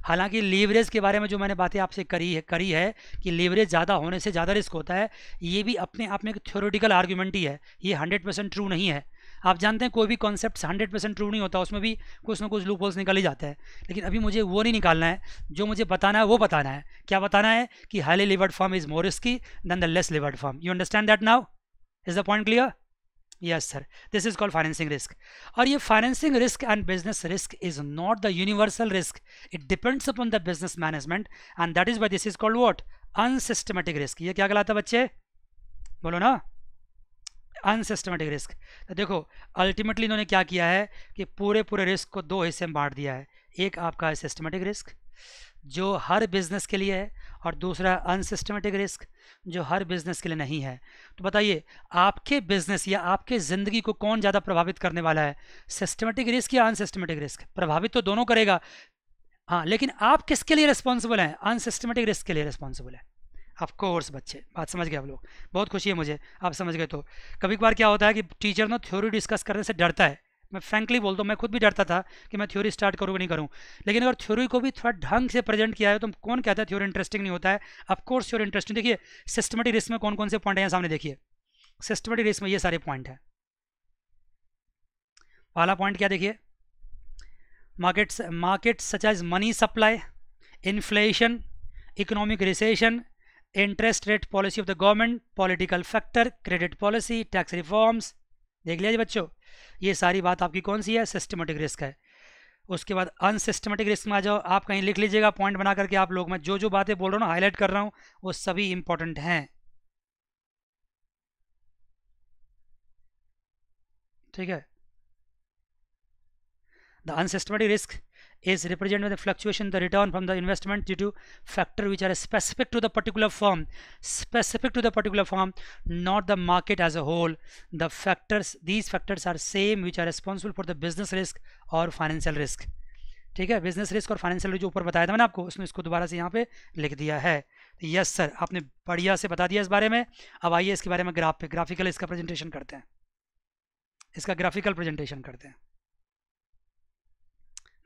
हालांकि लीवरेज के बारे में जो मैंने बातें आपसे करी है करी है कि लीवरेज ज़्यादा होने से ज़्यादा रिस्क होता है ये भी अपने आप में एक थ्योरेटिकल आर्ग्यूमेंट ही है ये हंड्रेड परसेंट ट्रू नहीं है आप जानते हैं कोई भी कॉन्सेप्ट हंड्रेड परसेंट ट्रू नहीं होता उसमें भी कुछ ना कुछ लूपोल्स निकल ही जाते हैं लेकिन अभी मुझे वो नहीं निकालना है जो मुझे बताना है वो बताना है क्या बताना है कि highly levered firm is more risky than the less levered firm you understand that now is the point clear yes sir this is called financing risk और ये financing risk and business risk is not the universal risk it depends upon the business management and that is why this is called what unsystematic risk ये क्या कहलाता है बच्चे बोलो ना unsystematic risk तो देखो अल्टीमेटली इन्होंने क्या किया है कि पूरे पूरे रिस्क को दो हिस्से में बांट दिया है एक आपका है सिस्टमेटिक रिस्क जो हर बिजनेस के लिए है और दूसरा अनसिस्टमेटिक रिस्क जो हर बिजनेस के लिए नहीं है तो बताइए आपके बिजनेस या आपके ज़िंदगी को कौन ज़्यादा प्रभावित करने वाला है सिस्टमेटिक रिस्क या अनसिस्टमेटिक रिस्क प्रभावित तो दोनों करेगा हाँ लेकिन आप किसके लिए रिस्पॉन्सिबल हैं अनसिस्टमेटिक रिस्क के लिए रिस्पॉन्सिबल है ऑफकोर्स बच्चे बात समझ गए आप लोग बहुत खुशी है मुझे आप समझ गए तो कभी कभार क्या होता है कि टीचर ना थ्योरी डिस्कस करने से डरता है मैं फ्रैंकली बोलता हूँ मैं खुद भी डरता था कि मैं थ्योरी स्टार्ट करूँ कि नहीं करूँ लेकिन अगर थ्योरी को भी थोड़ा ढंग से प्रेजेंट किया है तो कौन कहता है थ्योरी इंटरेस्टिंग नहीं होता है अफकोर्स थ्योरी इंटरेस्टिंग देखिए सिस्टमेटिक रिस्क में कौन कौन से पॉइंट हैं सामने देखिए सिस्टमेटिक रिस्क में ये सारे पॉइंट हैं पहला पॉइंट क्या देखिए market market such as money supply inflation economic recession interest rate policy of the government political factor credit policy tax reforms देख लिया जी बच्चों ये सारी बात आपकी कौन सी है सिस्टमेटिक रिस्क है उसके बाद अनसिस्टमेटिक रिस्क में आ जाओ आप कहीं लिख लीजिएगा पॉइंट बना करके आप लोग मैं जो जो बातें बोल रहा हूँ हाईलाइट कर रहा हूँ वो सभी इंपॉर्टेंट हैं ठीक है the unsystematic risk is represented by the fluctuation the return from the investment due to factor which are specific to the particular firm specific to the particular firm not the market as a whole the factors these factors are same which are responsible for the business risk or financial risk ठीक है business risk और financial risk जो ऊपर बताया था मैंने आपको उसने इसको दोबारा से यहाँ पे लिख दिया है यस सर आपने बढ़िया से बता दिया इस बारे में अब आइए इसके बारे में ग्राफ पे ग्राफिकल इसका प्रेजेंटेशन करते हैं इसका ग्राफिकल प्रेजेंटेशन करते हैं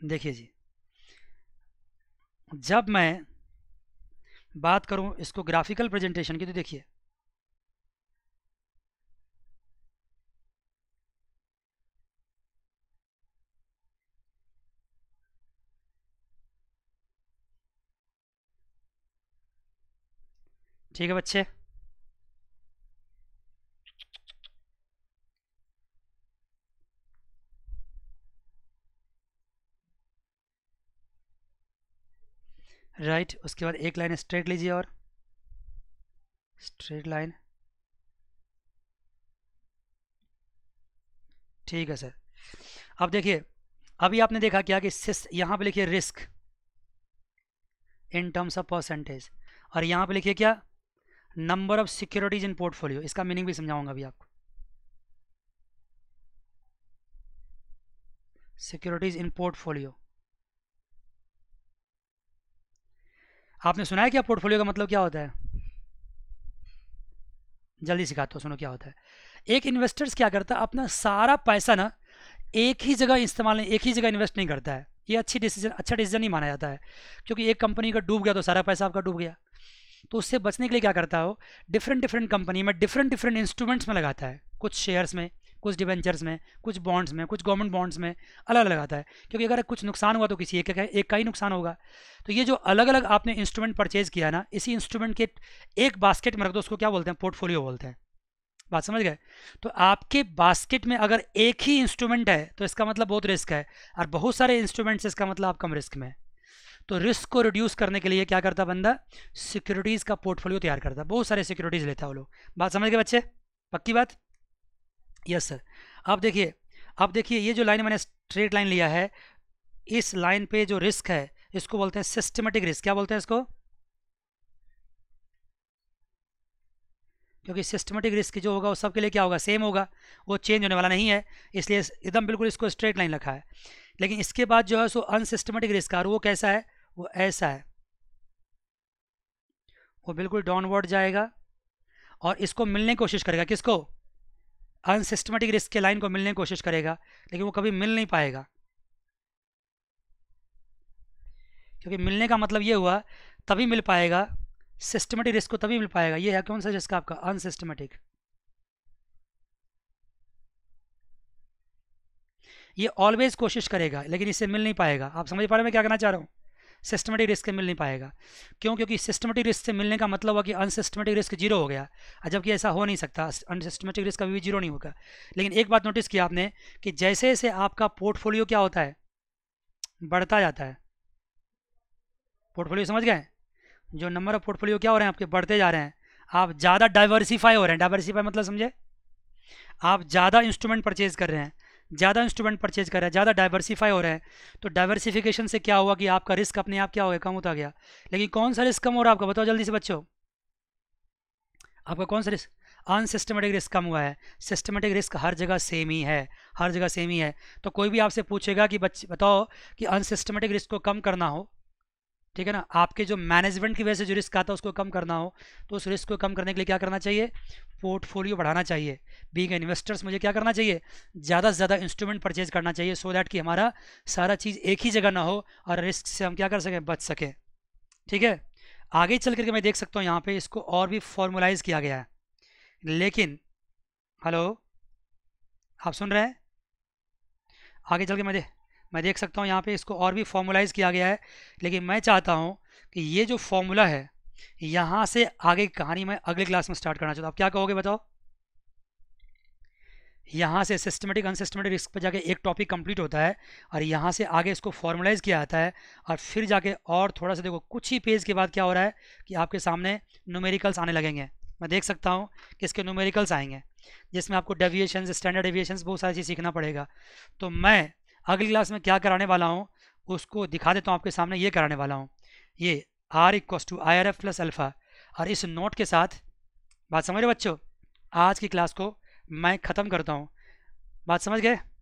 देखिए जी जब मैं बात करूं इसको ग्राफिकल प्रेजेंटेशन की तो देखिए ठीक है बच्चे राइट right, उसके बाद एक लाइन स्ट्रेट लीजिए और स्ट्रेट लाइन ठीक है सर अब देखिए अभी आपने देखा क्या कि यहां पे लिखिए risk in terms of percentage और यहां पे लिखिए क्या number of securities in portfolio इसका मीनिंग भी समझाऊंगा अभी आपको सिक्योरिटीज इन पोर्टफोलियो आपने सुना है क्या पोर्टफोलियो का मतलब क्या होता है जल्दी सिखाता हूँ सुनो क्या होता है एक इन्वेस्टर्स क्या करता है अपना सारा पैसा ना एक ही जगह इस्तेमाल नहीं एक ही जगह इन्वेस्ट नहीं करता है ये अच्छी डिसीजन अच्छा डिसीजन ही माना जाता है क्योंकि एक कंपनी का डूब गया तो सारा पैसा आपका डूब गया तो उससे बचने के लिए क्या करता हो डिफरेंट डिफरेंट कंपनी में डिफरेंट डिफरेंट इंस्ट्रूमेंट्स में लगाता है कुछ शेयर्स में कुछ डिवेंचर्स में कुछ बॉन्ड्स में कुछ गवर्नमेंट बॉन्ड्स में अलग अलग आता है क्योंकि अगर कुछ नुकसान हुआ तो किसी एक का एक का ही नुकसान होगा तो ये जो अलग अलग आपने इंस्ट्रूमेंट परचेज किया ना इसी इंस्ट्रूमेंट के एक बास्केट में रख दो उसको क्या बोलते हैं पोर्टफोलियो बोलते हैं बात समझ गए तो आपके बास्केट में अगर एक ही इंस्ट्रूमेंट है तो इसका मतलब बहुत रिस्क है और बहुत सारे इंस्ट्रूमेंट्स इसका मतलब आप कम रिस्क में है तो रिस्क को रिड्यूस करने के लिए क्या करता बंदा सिक्योरिटीज़ का पोर्टफोलियो तैयार करता बहुत सारे सिक्योरिटीज़ लेता वो लोग बात समझ गए बच्चे पक्की बात यस सर अब देखिए अब देखिए ये जो लाइन मैंने स्ट्रेट लाइन लिया है इस लाइन पे जो रिस्क है इसको बोलते हैं सिस्टमेटिक रिस्क क्या बोलते हैं इसको क्योंकि सिस्टमेटिक रिस्क जो होगा वो सबके लिए क्या होगा सेम होगा वो चेंज होने वाला नहीं है इसलिए एकदम बिल्कुल इसको स्ट्रेट लाइन रखा है लेकिन इसके बाद जो है सो अनसिस्टमेटिक रिस्क और वो कैसा है वो ऐसा है वो बिल्कुल डाउनवर्ड जाएगा और इसको मिलने की कोशिश करेगा किसको अनसिस्टमेटिक रिस्क के लाइन को मिलने की कोशिश करेगा लेकिन वो कभी मिल नहीं पाएगा क्योंकि मिलने का मतलब ये हुआ तभी मिल पाएगा सिस्टमेटिक रिस्क को तभी मिल पाएगा ये है कौन सा जिसका आपका अनसिस्टमेटिक ये ऑलवेज कोशिश करेगा लेकिन इसे मिल नहीं पाएगा आप समझ पा रहे मैं क्या कहना चाह रहा हूँ सिस्टमेटिक रिस्क मिल नहीं पाएगा क्यों क्योंकि सिस्टमेटिक रिस्क से मिलने का मतलब हुआ कि अनसिस्टमेटिक रिस्क जीरो हो गया जबकि ऐसा हो नहीं सकता अनसिस्टमेटिक रिस्क कभी भी जीरो नहीं होगा लेकिन एक बात नोटिस किया आपने कि जैसे जैसे आपका पोर्टफोलियो क्या होता है बढ़ता जाता है पोर्टफोलियो समझ गए जो नंबर ऑफ पोर्टफोलियो क्या हो रहे हैं आपके बढ़ते जा रहे हैं आप ज़्यादा डाइवर्सीफाई हो रहे हैं डाइवर्सीफाई मतलब समझे आप ज़्यादा इंस्ट्रूमेंट परचेज कर रहे हैं ज़्यादा इंस्ट्रूमेंट परचेज कर रहा है ज़्यादा डाइवर्सीफाई हो रहा है तो डाइवर्सिफिकेशन से क्या हुआ कि आपका रिस्क अपने आप क्या हो गया कम होता गया लेकिन कौन सा रिस्क कम हो रहा है आपका बताओ जल्दी से बच्चों आपका कौन सा रिस्क अनसिस्टमेटिक रिस्क कम हुआ है सिस्टमेटिक रिस्क हर जगह सेम ही है हर जगह सेम ही है तो कोई भी आपसे पूछेगा कि बच्चे बताओ कि अनसिस्टमेटिक रिस्क को कम करना हो ठीक है ना आपके जो मैनेजमेंट की वजह से जो रिस्क आता है उसको कम करना हो तो उस रिस्क को कम करने के लिए क्या करना चाहिए पोर्टफोलियो बढ़ाना चाहिए बींग इन्वेस्टर्स मुझे क्या करना चाहिए ज़्यादा से ज़्यादा इंस्ट्रूमेंट परचेज करना चाहिए सो so दैट कि हमारा सारा चीज़ एक ही जगह ना हो और रिस्क से हम क्या कर सकें बच सकें ठीक है आगे चल करके मैं देख सकता हूँ यहाँ पर इसको और भी फॉर्मुलाइज किया गया है लेकिन हेलो आप सुन रहे हैं आगे चल के मैं देख मैं देख सकता हूँ यहाँ पे इसको और भी फॉर्मूलाइज किया गया है लेकिन मैं चाहता हूँ कि ये जो फॉर्मूला है यहाँ से आगे की कहानी मैं अगले क्लास में स्टार्ट करना चाहता हूँ आप क्या कहोगे बताओ यहाँ से सिस्टमेटिक अनसिस्टमेटिक रिस्क पर जाके एक टॉपिक कंप्लीट होता है और यहाँ से आगे इसको फॉर्मलाइज किया जाता है और फिर जाके और थोड़ा सा देखो कुछ ही पेज के बाद क्या हो रहा है कि आपके सामने न्यूमेरिकल्स आने लगेंगे मैं देख सकता हूँ कि इसके न्यूमेरिकल्स आएंगे जिसमें आपको डेविएशन स्टैंडर्ड डेविएशन बहुत सारी चीज़ सीखना पड़ेगा तो मैं अगली क्लास में क्या कराने वाला हूँ उसको दिखा देता हूँ आपके सामने ये कराने वाला हूँ ये R equal to I R F plus alpha और इस नोट के साथ बात समझ रहे बच्चों आज की क्लास को मैं ख़त्म करता हूँ बात समझ गए